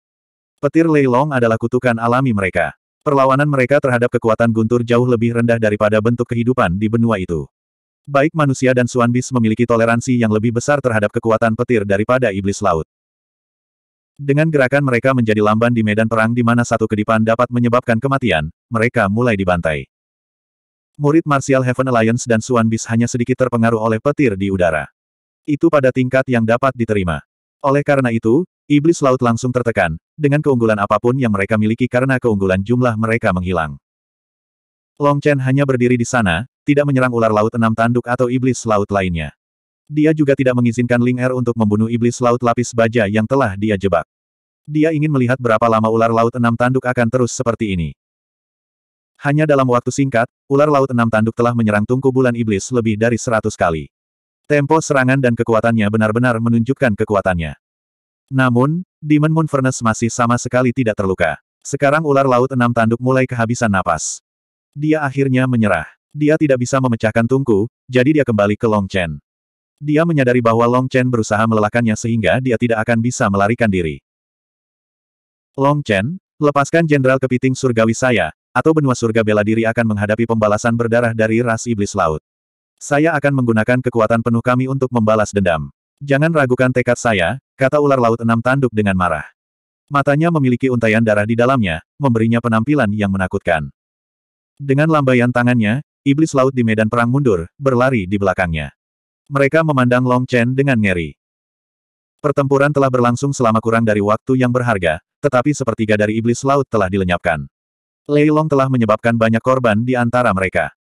Petir Lei Long adalah kutukan alami mereka. Perlawanan mereka terhadap kekuatan guntur jauh lebih rendah daripada bentuk kehidupan di benua itu. Baik manusia dan Suanbis memiliki toleransi yang lebih besar terhadap kekuatan petir daripada iblis laut. Dengan gerakan mereka menjadi lamban di medan perang di mana satu kedipan dapat menyebabkan kematian, mereka mulai dibantai. Murid Martial Heaven Alliance dan Suan Bis hanya sedikit terpengaruh oleh petir di udara. Itu pada tingkat yang dapat diterima. Oleh karena itu, Iblis Laut langsung tertekan, dengan keunggulan apapun yang mereka miliki karena keunggulan jumlah mereka menghilang. Long Chen hanya berdiri di sana, tidak menyerang ular laut enam tanduk atau iblis laut lainnya. Dia juga tidak mengizinkan Ling Er untuk membunuh iblis laut lapis baja yang telah dia jebak. Dia ingin melihat berapa lama ular laut enam tanduk akan terus seperti ini. Hanya dalam waktu singkat, ular laut enam tanduk telah menyerang tungku bulan iblis lebih dari seratus kali. Tempo serangan dan kekuatannya benar-benar menunjukkan kekuatannya. Namun, Demon Moon Furnace masih sama sekali tidak terluka. Sekarang ular laut enam tanduk mulai kehabisan napas. Dia akhirnya menyerah. Dia tidak bisa memecahkan tungku, jadi dia kembali ke Long Chen. Dia menyadari bahwa Long Chen berusaha melelahkannya sehingga dia tidak akan bisa melarikan diri. Long Chen, lepaskan Jenderal Kepiting Surgawi saya, atau benua surga bela diri akan menghadapi pembalasan berdarah dari ras iblis laut. Saya akan menggunakan kekuatan penuh kami untuk membalas dendam. Jangan ragukan tekad saya, kata ular laut enam tanduk dengan marah. Matanya memiliki untaian darah di dalamnya, memberinya penampilan yang menakutkan. Dengan lambaian tangannya, iblis laut di medan perang mundur, berlari di belakangnya. Mereka memandang Long Chen dengan ngeri. Pertempuran telah berlangsung selama kurang dari waktu yang berharga, tetapi sepertiga dari iblis laut telah dilenyapkan. Lei Long telah menyebabkan banyak korban di antara mereka.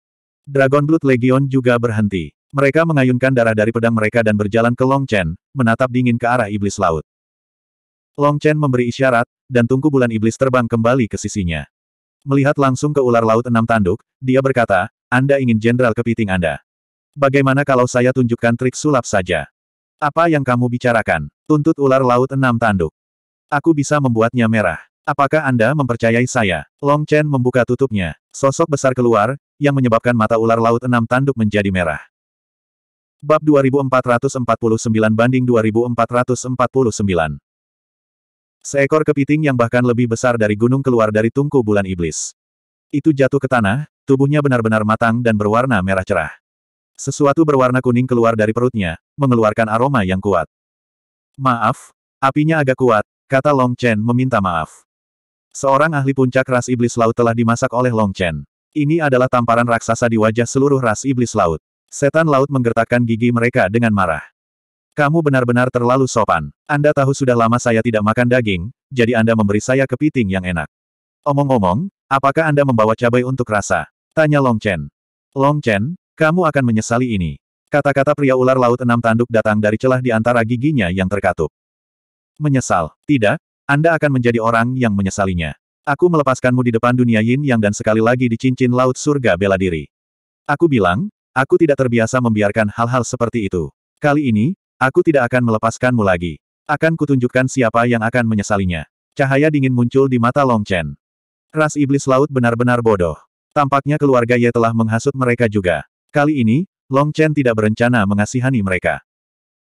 Dragon Blood Legion juga berhenti. Mereka mengayunkan darah dari pedang mereka dan berjalan ke Long Chen, menatap dingin ke arah iblis laut. Long Chen memberi isyarat, dan tungku bulan iblis terbang kembali ke sisinya. Melihat langsung ke ular laut enam tanduk, dia berkata, Anda ingin jenderal kepiting Anda. Bagaimana kalau saya tunjukkan trik sulap saja? Apa yang kamu bicarakan? Tuntut ular laut enam tanduk. Aku bisa membuatnya merah. Apakah Anda mempercayai saya? Long Chen membuka tutupnya. Sosok besar keluar, yang menyebabkan mata ular laut enam tanduk menjadi merah. Bab 2449 banding 2449 Seekor kepiting yang bahkan lebih besar dari gunung keluar dari tungku bulan iblis. Itu jatuh ke tanah, tubuhnya benar-benar matang dan berwarna merah cerah. Sesuatu berwarna kuning keluar dari perutnya, mengeluarkan aroma yang kuat. Maaf, apinya agak kuat, kata Long Chen meminta maaf. Seorang ahli puncak ras iblis laut telah dimasak oleh Long Chen. Ini adalah tamparan raksasa di wajah seluruh ras iblis laut. Setan laut menggertakkan gigi mereka dengan marah. Kamu benar-benar terlalu sopan. Anda tahu sudah lama saya tidak makan daging, jadi Anda memberi saya kepiting yang enak. Omong-omong, apakah Anda membawa cabai untuk rasa? Tanya Long Chen. Long Chen, kamu akan menyesali ini. Kata-kata pria ular laut enam tanduk datang dari celah di antara giginya yang terkatup. Menyesal. Tidak, anda akan menjadi orang yang menyesalinya. Aku melepaskanmu di depan dunia yin yang dan sekali lagi di cincin laut surga bela diri. Aku bilang, aku tidak terbiasa membiarkan hal-hal seperti itu. Kali ini, aku tidak akan melepaskanmu lagi. Akan kutunjukkan siapa yang akan menyesalinya. Cahaya dingin muncul di mata Long Chen. Ras iblis laut benar-benar bodoh. Tampaknya keluarga Ye telah menghasut mereka juga. Kali ini, Long Chen tidak berencana mengasihani mereka.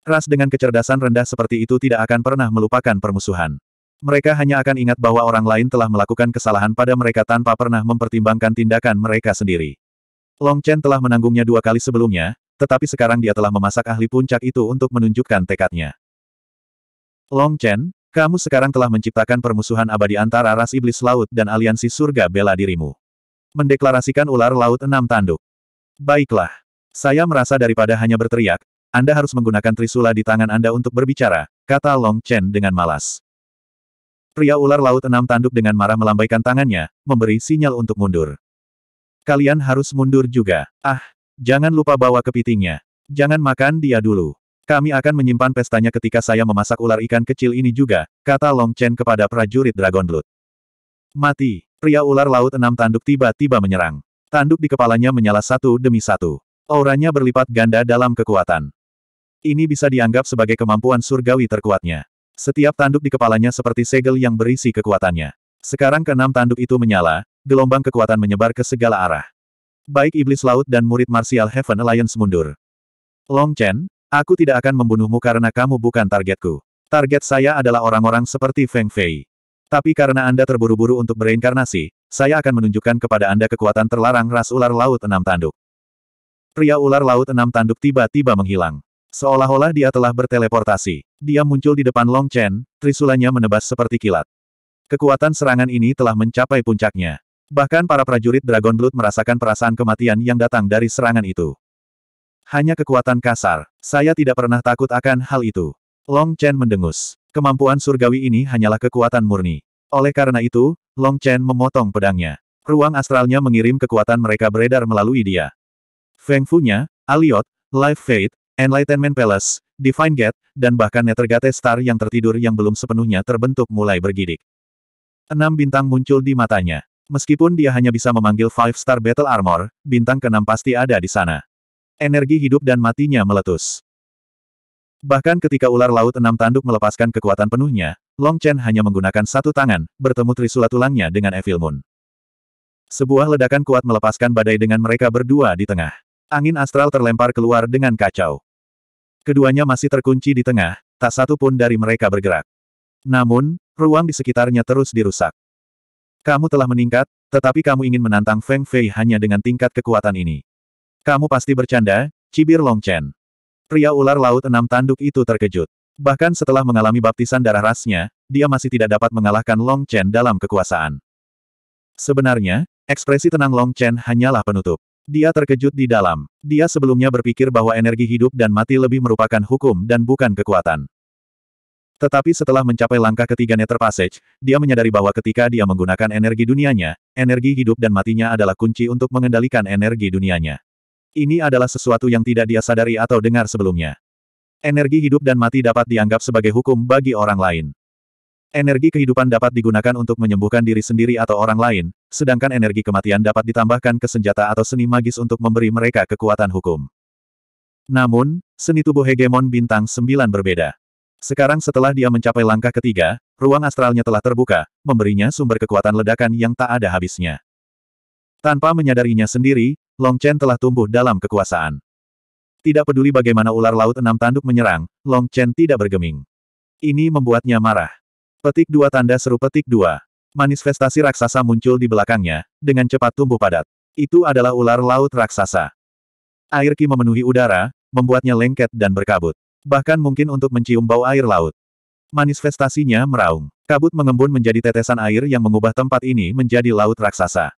Ras dengan kecerdasan rendah seperti itu tidak akan pernah melupakan permusuhan. Mereka hanya akan ingat bahwa orang lain telah melakukan kesalahan pada mereka tanpa pernah mempertimbangkan tindakan mereka sendiri. Long Chen telah menanggungnya dua kali sebelumnya, tetapi sekarang dia telah memasak ahli puncak itu untuk menunjukkan tekadnya. Long Chen, kamu sekarang telah menciptakan permusuhan abadi antara ras iblis laut dan aliansi surga bela dirimu. Mendeklarasikan ular laut enam tanduk. Baiklah. Saya merasa daripada hanya berteriak, Anda harus menggunakan trisula di tangan Anda untuk berbicara, kata Long Chen dengan malas. Pria ular laut enam tanduk dengan marah melambaikan tangannya, memberi sinyal untuk mundur. Kalian harus mundur juga. Ah, jangan lupa bawa kepitingnya. Jangan makan dia dulu. Kami akan menyimpan pestanya ketika saya memasak ular ikan kecil ini juga, kata Long Chen kepada prajurit Dragon Blood. Mati, pria ular laut enam tanduk tiba-tiba menyerang. Tanduk di kepalanya menyala satu demi satu. Auranya berlipat ganda dalam kekuatan. Ini bisa dianggap sebagai kemampuan surgawi terkuatnya. Setiap tanduk di kepalanya seperti segel yang berisi kekuatannya. Sekarang keenam tanduk itu menyala, gelombang kekuatan menyebar ke segala arah. Baik Iblis Laut dan murid Martial Heaven Alliance mundur. Long Chen, aku tidak akan membunuhmu karena kamu bukan targetku. Target saya adalah orang-orang seperti Feng Fei. Tapi karena Anda terburu-buru untuk bereinkarnasi, saya akan menunjukkan kepada Anda kekuatan terlarang ras ular laut enam tanduk. Pria ular laut enam tanduk tiba-tiba menghilang. Seolah-olah dia telah berteleportasi. Dia muncul di depan Long Chen, trisulanya menebas seperti kilat. Kekuatan serangan ini telah mencapai puncaknya. Bahkan para prajurit Dragon Blood merasakan perasaan kematian yang datang dari serangan itu. Hanya kekuatan kasar. Saya tidak pernah takut akan hal itu. Long Chen mendengus. Kemampuan surgawi ini hanyalah kekuatan murni. Oleh karena itu, Long Chen memotong pedangnya. Ruang astralnya mengirim kekuatan mereka beredar melalui dia. Feng Fu-nya, Aliot, Life Fate, Enlightenment Palace, Divine Gate, dan bahkan Nethergate Star yang tertidur yang belum sepenuhnya terbentuk mulai bergidik. Enam bintang muncul di matanya. Meskipun dia hanya bisa memanggil Five Star Battle Armor, bintang keenam pasti ada di sana. Energi hidup dan matinya meletus. Bahkan ketika ular laut enam tanduk melepaskan kekuatan penuhnya, Long Chen hanya menggunakan satu tangan, bertemu trisula tulangnya dengan Evil Moon. Sebuah ledakan kuat melepaskan badai dengan mereka berdua di tengah. Angin astral terlempar keluar dengan kacau. Keduanya masih terkunci di tengah, tak satu pun dari mereka bergerak. Namun, ruang di sekitarnya terus dirusak. Kamu telah meningkat, tetapi kamu ingin menantang Feng Fei hanya dengan tingkat kekuatan ini. Kamu pasti bercanda, cibir Long Chen. Pria ular laut enam tanduk itu terkejut. Bahkan setelah mengalami baptisan darah rasnya, dia masih tidak dapat mengalahkan Long Chen dalam kekuasaan. Sebenarnya, ekspresi tenang Long Chen hanyalah penutup. Dia terkejut di dalam. Dia sebelumnya berpikir bahwa energi hidup dan mati lebih merupakan hukum dan bukan kekuatan. Tetapi setelah mencapai langkah ketiga Nether Passage, dia menyadari bahwa ketika dia menggunakan energi dunianya, energi hidup dan matinya adalah kunci untuk mengendalikan energi dunianya. Ini adalah sesuatu yang tidak dia sadari atau dengar sebelumnya. Energi hidup dan mati dapat dianggap sebagai hukum bagi orang lain. Energi kehidupan dapat digunakan untuk menyembuhkan diri sendiri atau orang lain, sedangkan energi kematian dapat ditambahkan ke senjata atau seni magis untuk memberi mereka kekuatan hukum. Namun, seni tubuh hegemon bintang sembilan berbeda. Sekarang setelah dia mencapai langkah ketiga, ruang astralnya telah terbuka, memberinya sumber kekuatan ledakan yang tak ada habisnya. Tanpa menyadarinya sendiri, Long Chen telah tumbuh dalam kekuasaan. Tidak peduli bagaimana ular laut enam tanduk menyerang, Long Chen tidak bergeming. Ini membuatnya marah. Petik dua tanda seru petik dua manifestasi raksasa muncul di belakangnya, dengan cepat tumbuh padat. Itu adalah ular laut raksasa. Air ki memenuhi udara, membuatnya lengket dan berkabut. Bahkan mungkin untuk mencium bau air laut. Manifestasinya meraung. Kabut mengembun menjadi tetesan air yang mengubah tempat ini menjadi laut raksasa.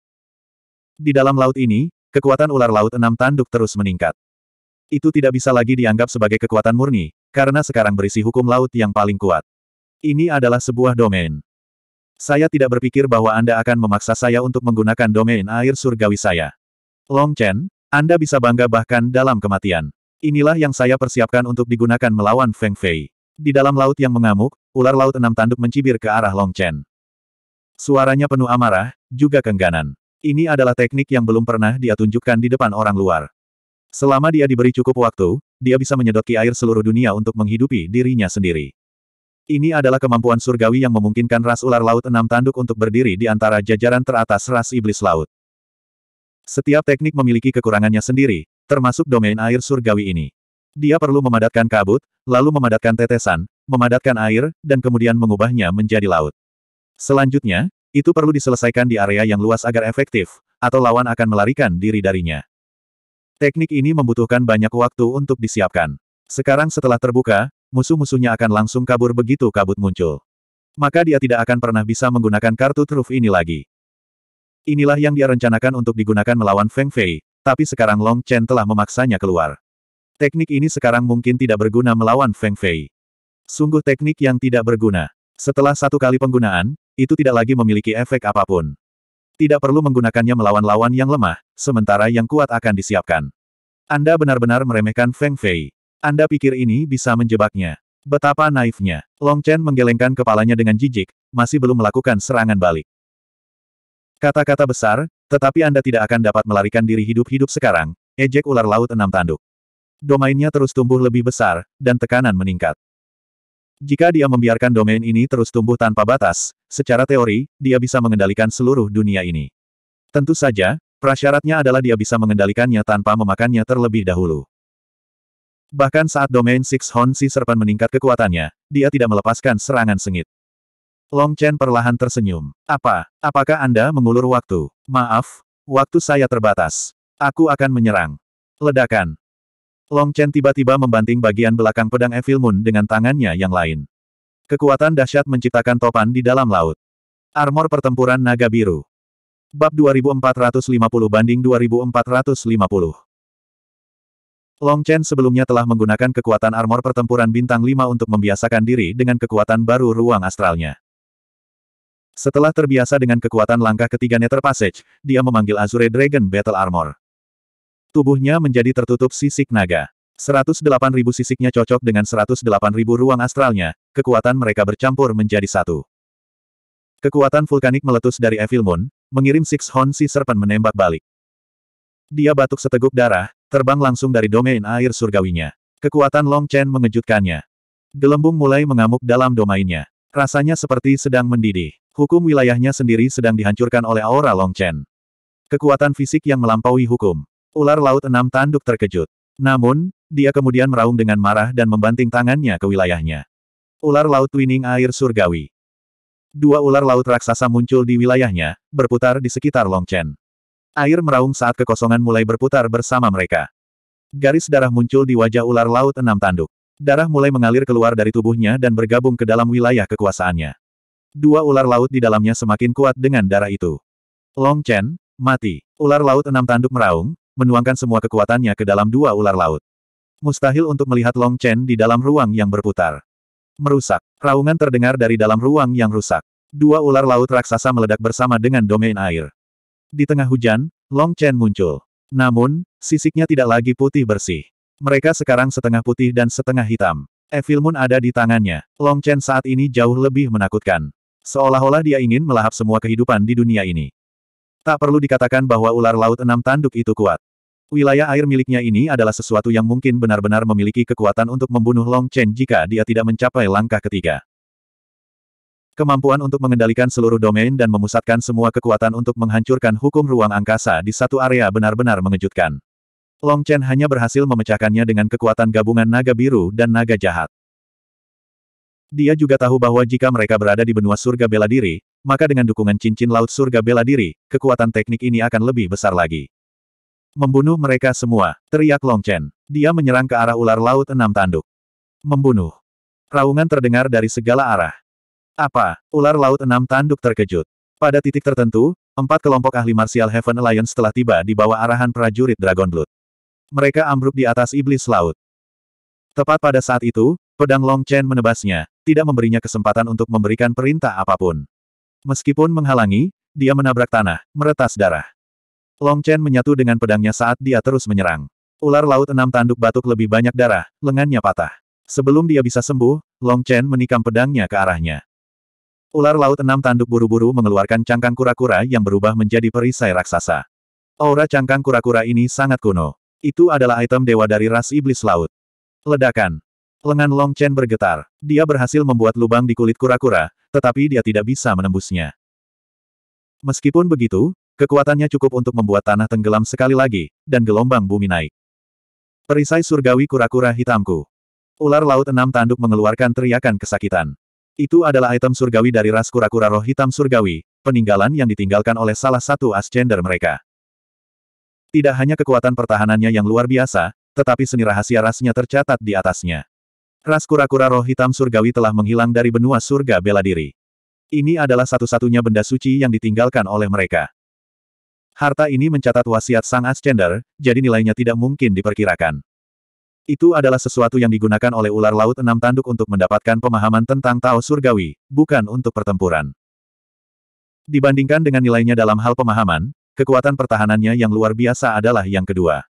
Di dalam laut ini, kekuatan ular laut enam tanduk terus meningkat. Itu tidak bisa lagi dianggap sebagai kekuatan murni, karena sekarang berisi hukum laut yang paling kuat. Ini adalah sebuah domain. Saya tidak berpikir bahwa Anda akan memaksa saya untuk menggunakan domain air surgawi saya. Long Chen, Anda bisa bangga bahkan dalam kematian. Inilah yang saya persiapkan untuk digunakan melawan Feng Fei. Di dalam laut yang mengamuk, ular laut enam tanduk mencibir ke arah Long Chen. Suaranya penuh amarah, juga kengganan. Ini adalah teknik yang belum pernah dia tunjukkan di depan orang luar. Selama dia diberi cukup waktu, dia bisa menyedot air seluruh dunia untuk menghidupi dirinya sendiri. Ini adalah kemampuan surgawi yang memungkinkan ras ular laut enam tanduk untuk berdiri di antara jajaran teratas ras iblis laut. Setiap teknik memiliki kekurangannya sendiri, termasuk domain air surgawi ini. Dia perlu memadatkan kabut, lalu memadatkan tetesan, memadatkan air, dan kemudian mengubahnya menjadi laut. Selanjutnya, itu perlu diselesaikan di area yang luas agar efektif, atau lawan akan melarikan diri darinya. Teknik ini membutuhkan banyak waktu untuk disiapkan. Sekarang setelah terbuka, musuh-musuhnya akan langsung kabur begitu kabut muncul. Maka dia tidak akan pernah bisa menggunakan kartu truf ini lagi. Inilah yang dia rencanakan untuk digunakan melawan Feng Fei, tapi sekarang Long Chen telah memaksanya keluar. Teknik ini sekarang mungkin tidak berguna melawan Feng Fei. Sungguh teknik yang tidak berguna. Setelah satu kali penggunaan, itu tidak lagi memiliki efek apapun. Tidak perlu menggunakannya melawan lawan yang lemah, sementara yang kuat akan disiapkan. Anda benar-benar meremehkan Feng Fei. Anda pikir ini bisa menjebaknya? Betapa naifnya. Long Chen menggelengkan kepalanya dengan jijik, masih belum melakukan serangan balik. Kata-kata besar, tetapi Anda tidak akan dapat melarikan diri hidup-hidup sekarang, ejek ular laut enam tanduk. Domainnya terus tumbuh lebih besar, dan tekanan meningkat. Jika dia membiarkan domain ini terus tumbuh tanpa batas, secara teori, dia bisa mengendalikan seluruh dunia ini. Tentu saja, prasyaratnya adalah dia bisa mengendalikannya tanpa memakannya terlebih dahulu. Bahkan saat domain Six Honsi Serpent meningkat kekuatannya, dia tidak melepaskan serangan sengit. Long Chen perlahan tersenyum. Apa? Apakah Anda mengulur waktu? Maaf, waktu saya terbatas. Aku akan menyerang. Ledakan. Long Chen tiba-tiba membanting bagian belakang pedang Evil Moon dengan tangannya yang lain. Kekuatan dahsyat menciptakan topan di dalam laut. Armor pertempuran naga biru. Bab 2450 banding 2450 Long Chen sebelumnya telah menggunakan kekuatan armor pertempuran bintang 5 untuk membiasakan diri dengan kekuatan baru ruang astralnya. Setelah terbiasa dengan kekuatan langkah ketiga Nether Passage, dia memanggil Azure Dragon Battle Armor. Tubuhnya menjadi tertutup sisik naga. 108.000 sisiknya cocok dengan 108.000 ruang astralnya, kekuatan mereka bercampur menjadi satu. Kekuatan vulkanik meletus dari Evil Moon, mengirim Six Horn Sea Serpent menembak balik. Dia batuk seteguk darah, Terbang langsung dari domain air surgawinya. Kekuatan Long Chen mengejutkannya. Gelembung mulai mengamuk dalam domainnya. Rasanya seperti sedang mendidih. Hukum wilayahnya sendiri sedang dihancurkan oleh aura Long Chen. Kekuatan fisik yang melampaui hukum. Ular laut enam tanduk terkejut. Namun, dia kemudian meraung dengan marah dan membanting tangannya ke wilayahnya. Ular laut twining air surgawi. Dua ular laut raksasa muncul di wilayahnya, berputar di sekitar Long Chen. Air meraung saat kekosongan mulai berputar bersama mereka. Garis darah muncul di wajah ular laut enam tanduk. Darah mulai mengalir keluar dari tubuhnya dan bergabung ke dalam wilayah kekuasaannya. Dua ular laut di dalamnya semakin kuat dengan darah itu. Long Chen, mati. Ular laut enam tanduk meraung, menuangkan semua kekuatannya ke dalam dua ular laut. Mustahil untuk melihat Long Chen di dalam ruang yang berputar. Merusak. Raungan terdengar dari dalam ruang yang rusak. Dua ular laut raksasa meledak bersama dengan domain air. Di tengah hujan, Long Chen muncul. Namun, sisiknya tidak lagi putih bersih. Mereka sekarang setengah putih dan setengah hitam. Evil Moon ada di tangannya. Long Chen saat ini jauh lebih menakutkan. Seolah-olah dia ingin melahap semua kehidupan di dunia ini. Tak perlu dikatakan bahwa ular laut enam tanduk itu kuat. Wilayah air miliknya ini adalah sesuatu yang mungkin benar-benar memiliki kekuatan untuk membunuh Long Chen jika dia tidak mencapai langkah ketiga. Kemampuan untuk mengendalikan seluruh domain dan memusatkan semua kekuatan untuk menghancurkan hukum ruang angkasa di satu area benar-benar mengejutkan. Long Chen hanya berhasil memecahkannya dengan kekuatan gabungan naga biru dan naga jahat. Dia juga tahu bahwa jika mereka berada di benua surga bela diri, maka dengan dukungan cincin laut surga bela diri, kekuatan teknik ini akan lebih besar lagi. Membunuh mereka semua, teriak Long Chen. Dia menyerang ke arah ular laut enam tanduk. Membunuh. Raungan terdengar dari segala arah. Apa? Ular laut enam tanduk terkejut. Pada titik tertentu, empat kelompok ahli martial Heaven Alliance telah tiba di bawah arahan prajurit Dragon Blood. Mereka ambruk di atas iblis laut. Tepat pada saat itu, pedang Long Chen menebasnya, tidak memberinya kesempatan untuk memberikan perintah apapun. Meskipun menghalangi, dia menabrak tanah, meretas darah. Long Chen menyatu dengan pedangnya saat dia terus menyerang. Ular laut enam tanduk batuk lebih banyak darah, lengannya patah. Sebelum dia bisa sembuh, Long Chen menikam pedangnya ke arahnya. Ular laut enam tanduk buru-buru mengeluarkan cangkang kura-kura yang berubah menjadi perisai raksasa. Aura cangkang kura-kura ini sangat kuno. Itu adalah item dewa dari ras iblis laut. Ledakan. Lengan Long Chen bergetar. Dia berhasil membuat lubang di kulit kura-kura, tetapi dia tidak bisa menembusnya. Meskipun begitu, kekuatannya cukup untuk membuat tanah tenggelam sekali lagi, dan gelombang bumi naik. Perisai surgawi kura-kura hitamku. Ular laut enam tanduk mengeluarkan teriakan kesakitan. Itu adalah item surgawi dari ras kura-kura roh hitam surgawi, peninggalan yang ditinggalkan oleh salah satu ascender mereka. Tidak hanya kekuatan pertahanannya yang luar biasa, tetapi seni rahasia rasnya tercatat di atasnya. Ras kura-kura roh hitam surgawi telah menghilang dari benua surga bela diri. Ini adalah satu-satunya benda suci yang ditinggalkan oleh mereka. Harta ini mencatat wasiat sang Ascender, jadi nilainya tidak mungkin diperkirakan. Itu adalah sesuatu yang digunakan oleh ular laut enam tanduk untuk mendapatkan pemahaman tentang Tao Surgawi, bukan untuk pertempuran. Dibandingkan dengan nilainya dalam hal pemahaman, kekuatan pertahanannya yang luar biasa adalah yang kedua.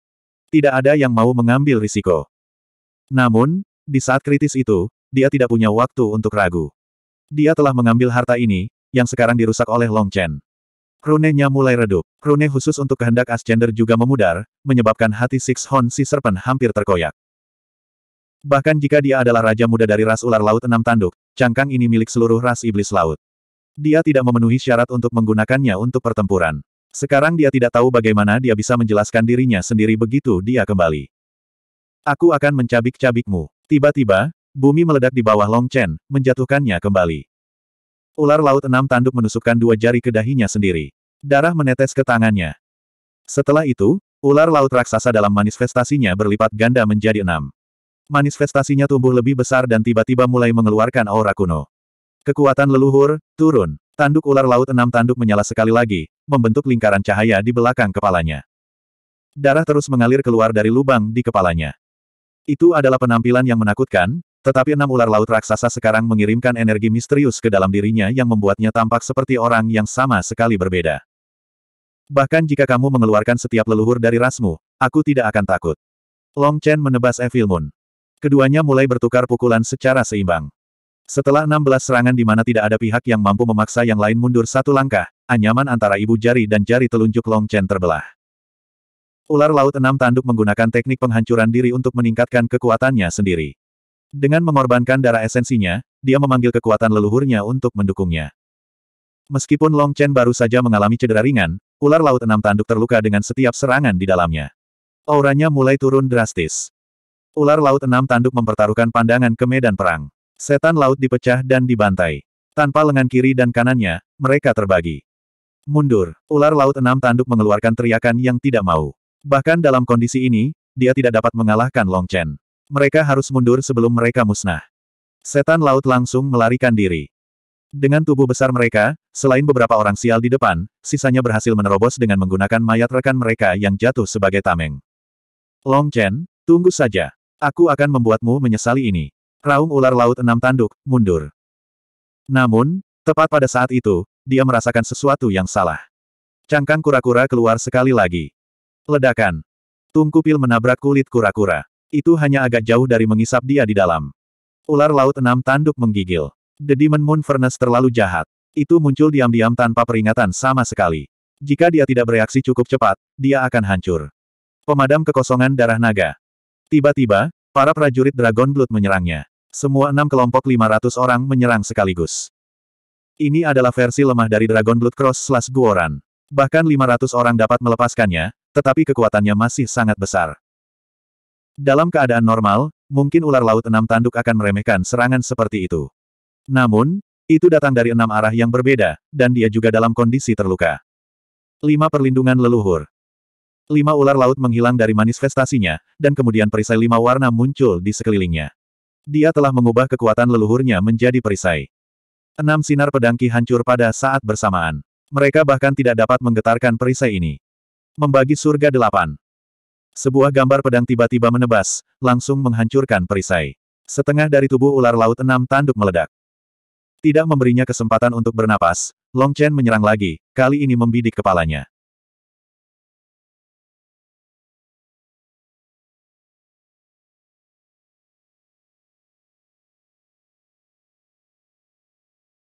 Tidak ada yang mau mengambil risiko. Namun, di saat kritis itu, dia tidak punya waktu untuk ragu. Dia telah mengambil harta ini, yang sekarang dirusak oleh Long Chen. Krunenya mulai redup. Rune khusus untuk kehendak Ascender juga memudar, menyebabkan hati Six Horn si Serpent hampir terkoyak. Bahkan jika dia adalah raja muda dari ras ular laut enam tanduk, cangkang ini milik seluruh ras iblis laut. Dia tidak memenuhi syarat untuk menggunakannya untuk pertempuran. Sekarang dia tidak tahu bagaimana dia bisa menjelaskan dirinya sendiri begitu dia kembali. Aku akan mencabik-cabikmu. Tiba-tiba, bumi meledak di bawah Long Chen, menjatuhkannya kembali. Ular laut enam tanduk menusukkan dua jari ke dahinya sendiri. Darah menetes ke tangannya. Setelah itu, ular laut raksasa dalam manifestasinya berlipat ganda menjadi enam. Manifestasinya tumbuh lebih besar dan tiba-tiba mulai mengeluarkan aura kuno. Kekuatan leluhur, turun. Tanduk ular laut enam tanduk menyala sekali lagi, membentuk lingkaran cahaya di belakang kepalanya. Darah terus mengalir keluar dari lubang di kepalanya. Itu adalah penampilan yang menakutkan, tetapi enam ular laut raksasa sekarang mengirimkan energi misterius ke dalam dirinya yang membuatnya tampak seperti orang yang sama sekali berbeda. Bahkan jika kamu mengeluarkan setiap leluhur dari rasmu, aku tidak akan takut. Long Chen menebas Evil Moon. Keduanya mulai bertukar pukulan secara seimbang. Setelah 16 serangan di mana tidak ada pihak yang mampu memaksa yang lain mundur satu langkah, anyaman antara ibu jari dan jari telunjuk Long Chen terbelah. Ular laut enam tanduk menggunakan teknik penghancuran diri untuk meningkatkan kekuatannya sendiri. Dengan mengorbankan darah esensinya, dia memanggil kekuatan leluhurnya untuk mendukungnya. Meskipun Long Chen baru saja mengalami cedera ringan, ular laut enam tanduk terluka dengan setiap serangan di dalamnya. Auranya mulai turun drastis. Ular laut enam tanduk mempertaruhkan pandangan ke medan perang. Setan laut dipecah dan dibantai. Tanpa lengan kiri dan kanannya, mereka terbagi. Mundur, ular laut enam tanduk mengeluarkan teriakan yang tidak mau. Bahkan dalam kondisi ini, dia tidak dapat mengalahkan Long Chen. Mereka harus mundur sebelum mereka musnah. Setan laut langsung melarikan diri. Dengan tubuh besar mereka, selain beberapa orang sial di depan, sisanya berhasil menerobos dengan menggunakan mayat rekan mereka yang jatuh sebagai tameng. Long Chen, tunggu saja. Aku akan membuatmu menyesali ini. Raung ular laut enam tanduk, mundur. Namun, tepat pada saat itu, dia merasakan sesuatu yang salah. Cangkang kura-kura keluar sekali lagi. Ledakan. Tungku pil menabrak kulit kura-kura. Itu hanya agak jauh dari mengisap dia di dalam. Ular laut enam tanduk menggigil. The Demon Moon Furnace terlalu jahat. Itu muncul diam-diam tanpa peringatan sama sekali. Jika dia tidak bereaksi cukup cepat, dia akan hancur. Pemadam kekosongan darah naga. Tiba-tiba, para prajurit Dragon Blood menyerangnya. Semua enam kelompok 500 orang menyerang sekaligus. Ini adalah versi lemah dari Dragon Blood Cross slash Guoran. Bahkan 500 orang dapat melepaskannya, tetapi kekuatannya masih sangat besar. Dalam keadaan normal, mungkin ular laut enam tanduk akan meremehkan serangan seperti itu. Namun, itu datang dari enam arah yang berbeda, dan dia juga dalam kondisi terluka. 5. Perlindungan leluhur. Lima ular laut menghilang dari manifestasinya, dan kemudian perisai lima warna muncul di sekelilingnya. Dia telah mengubah kekuatan leluhurnya menjadi perisai. Enam sinar pedangki hancur pada saat bersamaan. Mereka bahkan tidak dapat menggetarkan perisai ini. Membagi surga delapan. Sebuah gambar pedang tiba-tiba menebas, langsung menghancurkan perisai. Setengah dari tubuh ular laut enam tanduk meledak. Tidak memberinya kesempatan untuk bernapas, Long Chen menyerang lagi, kali ini membidik kepalanya.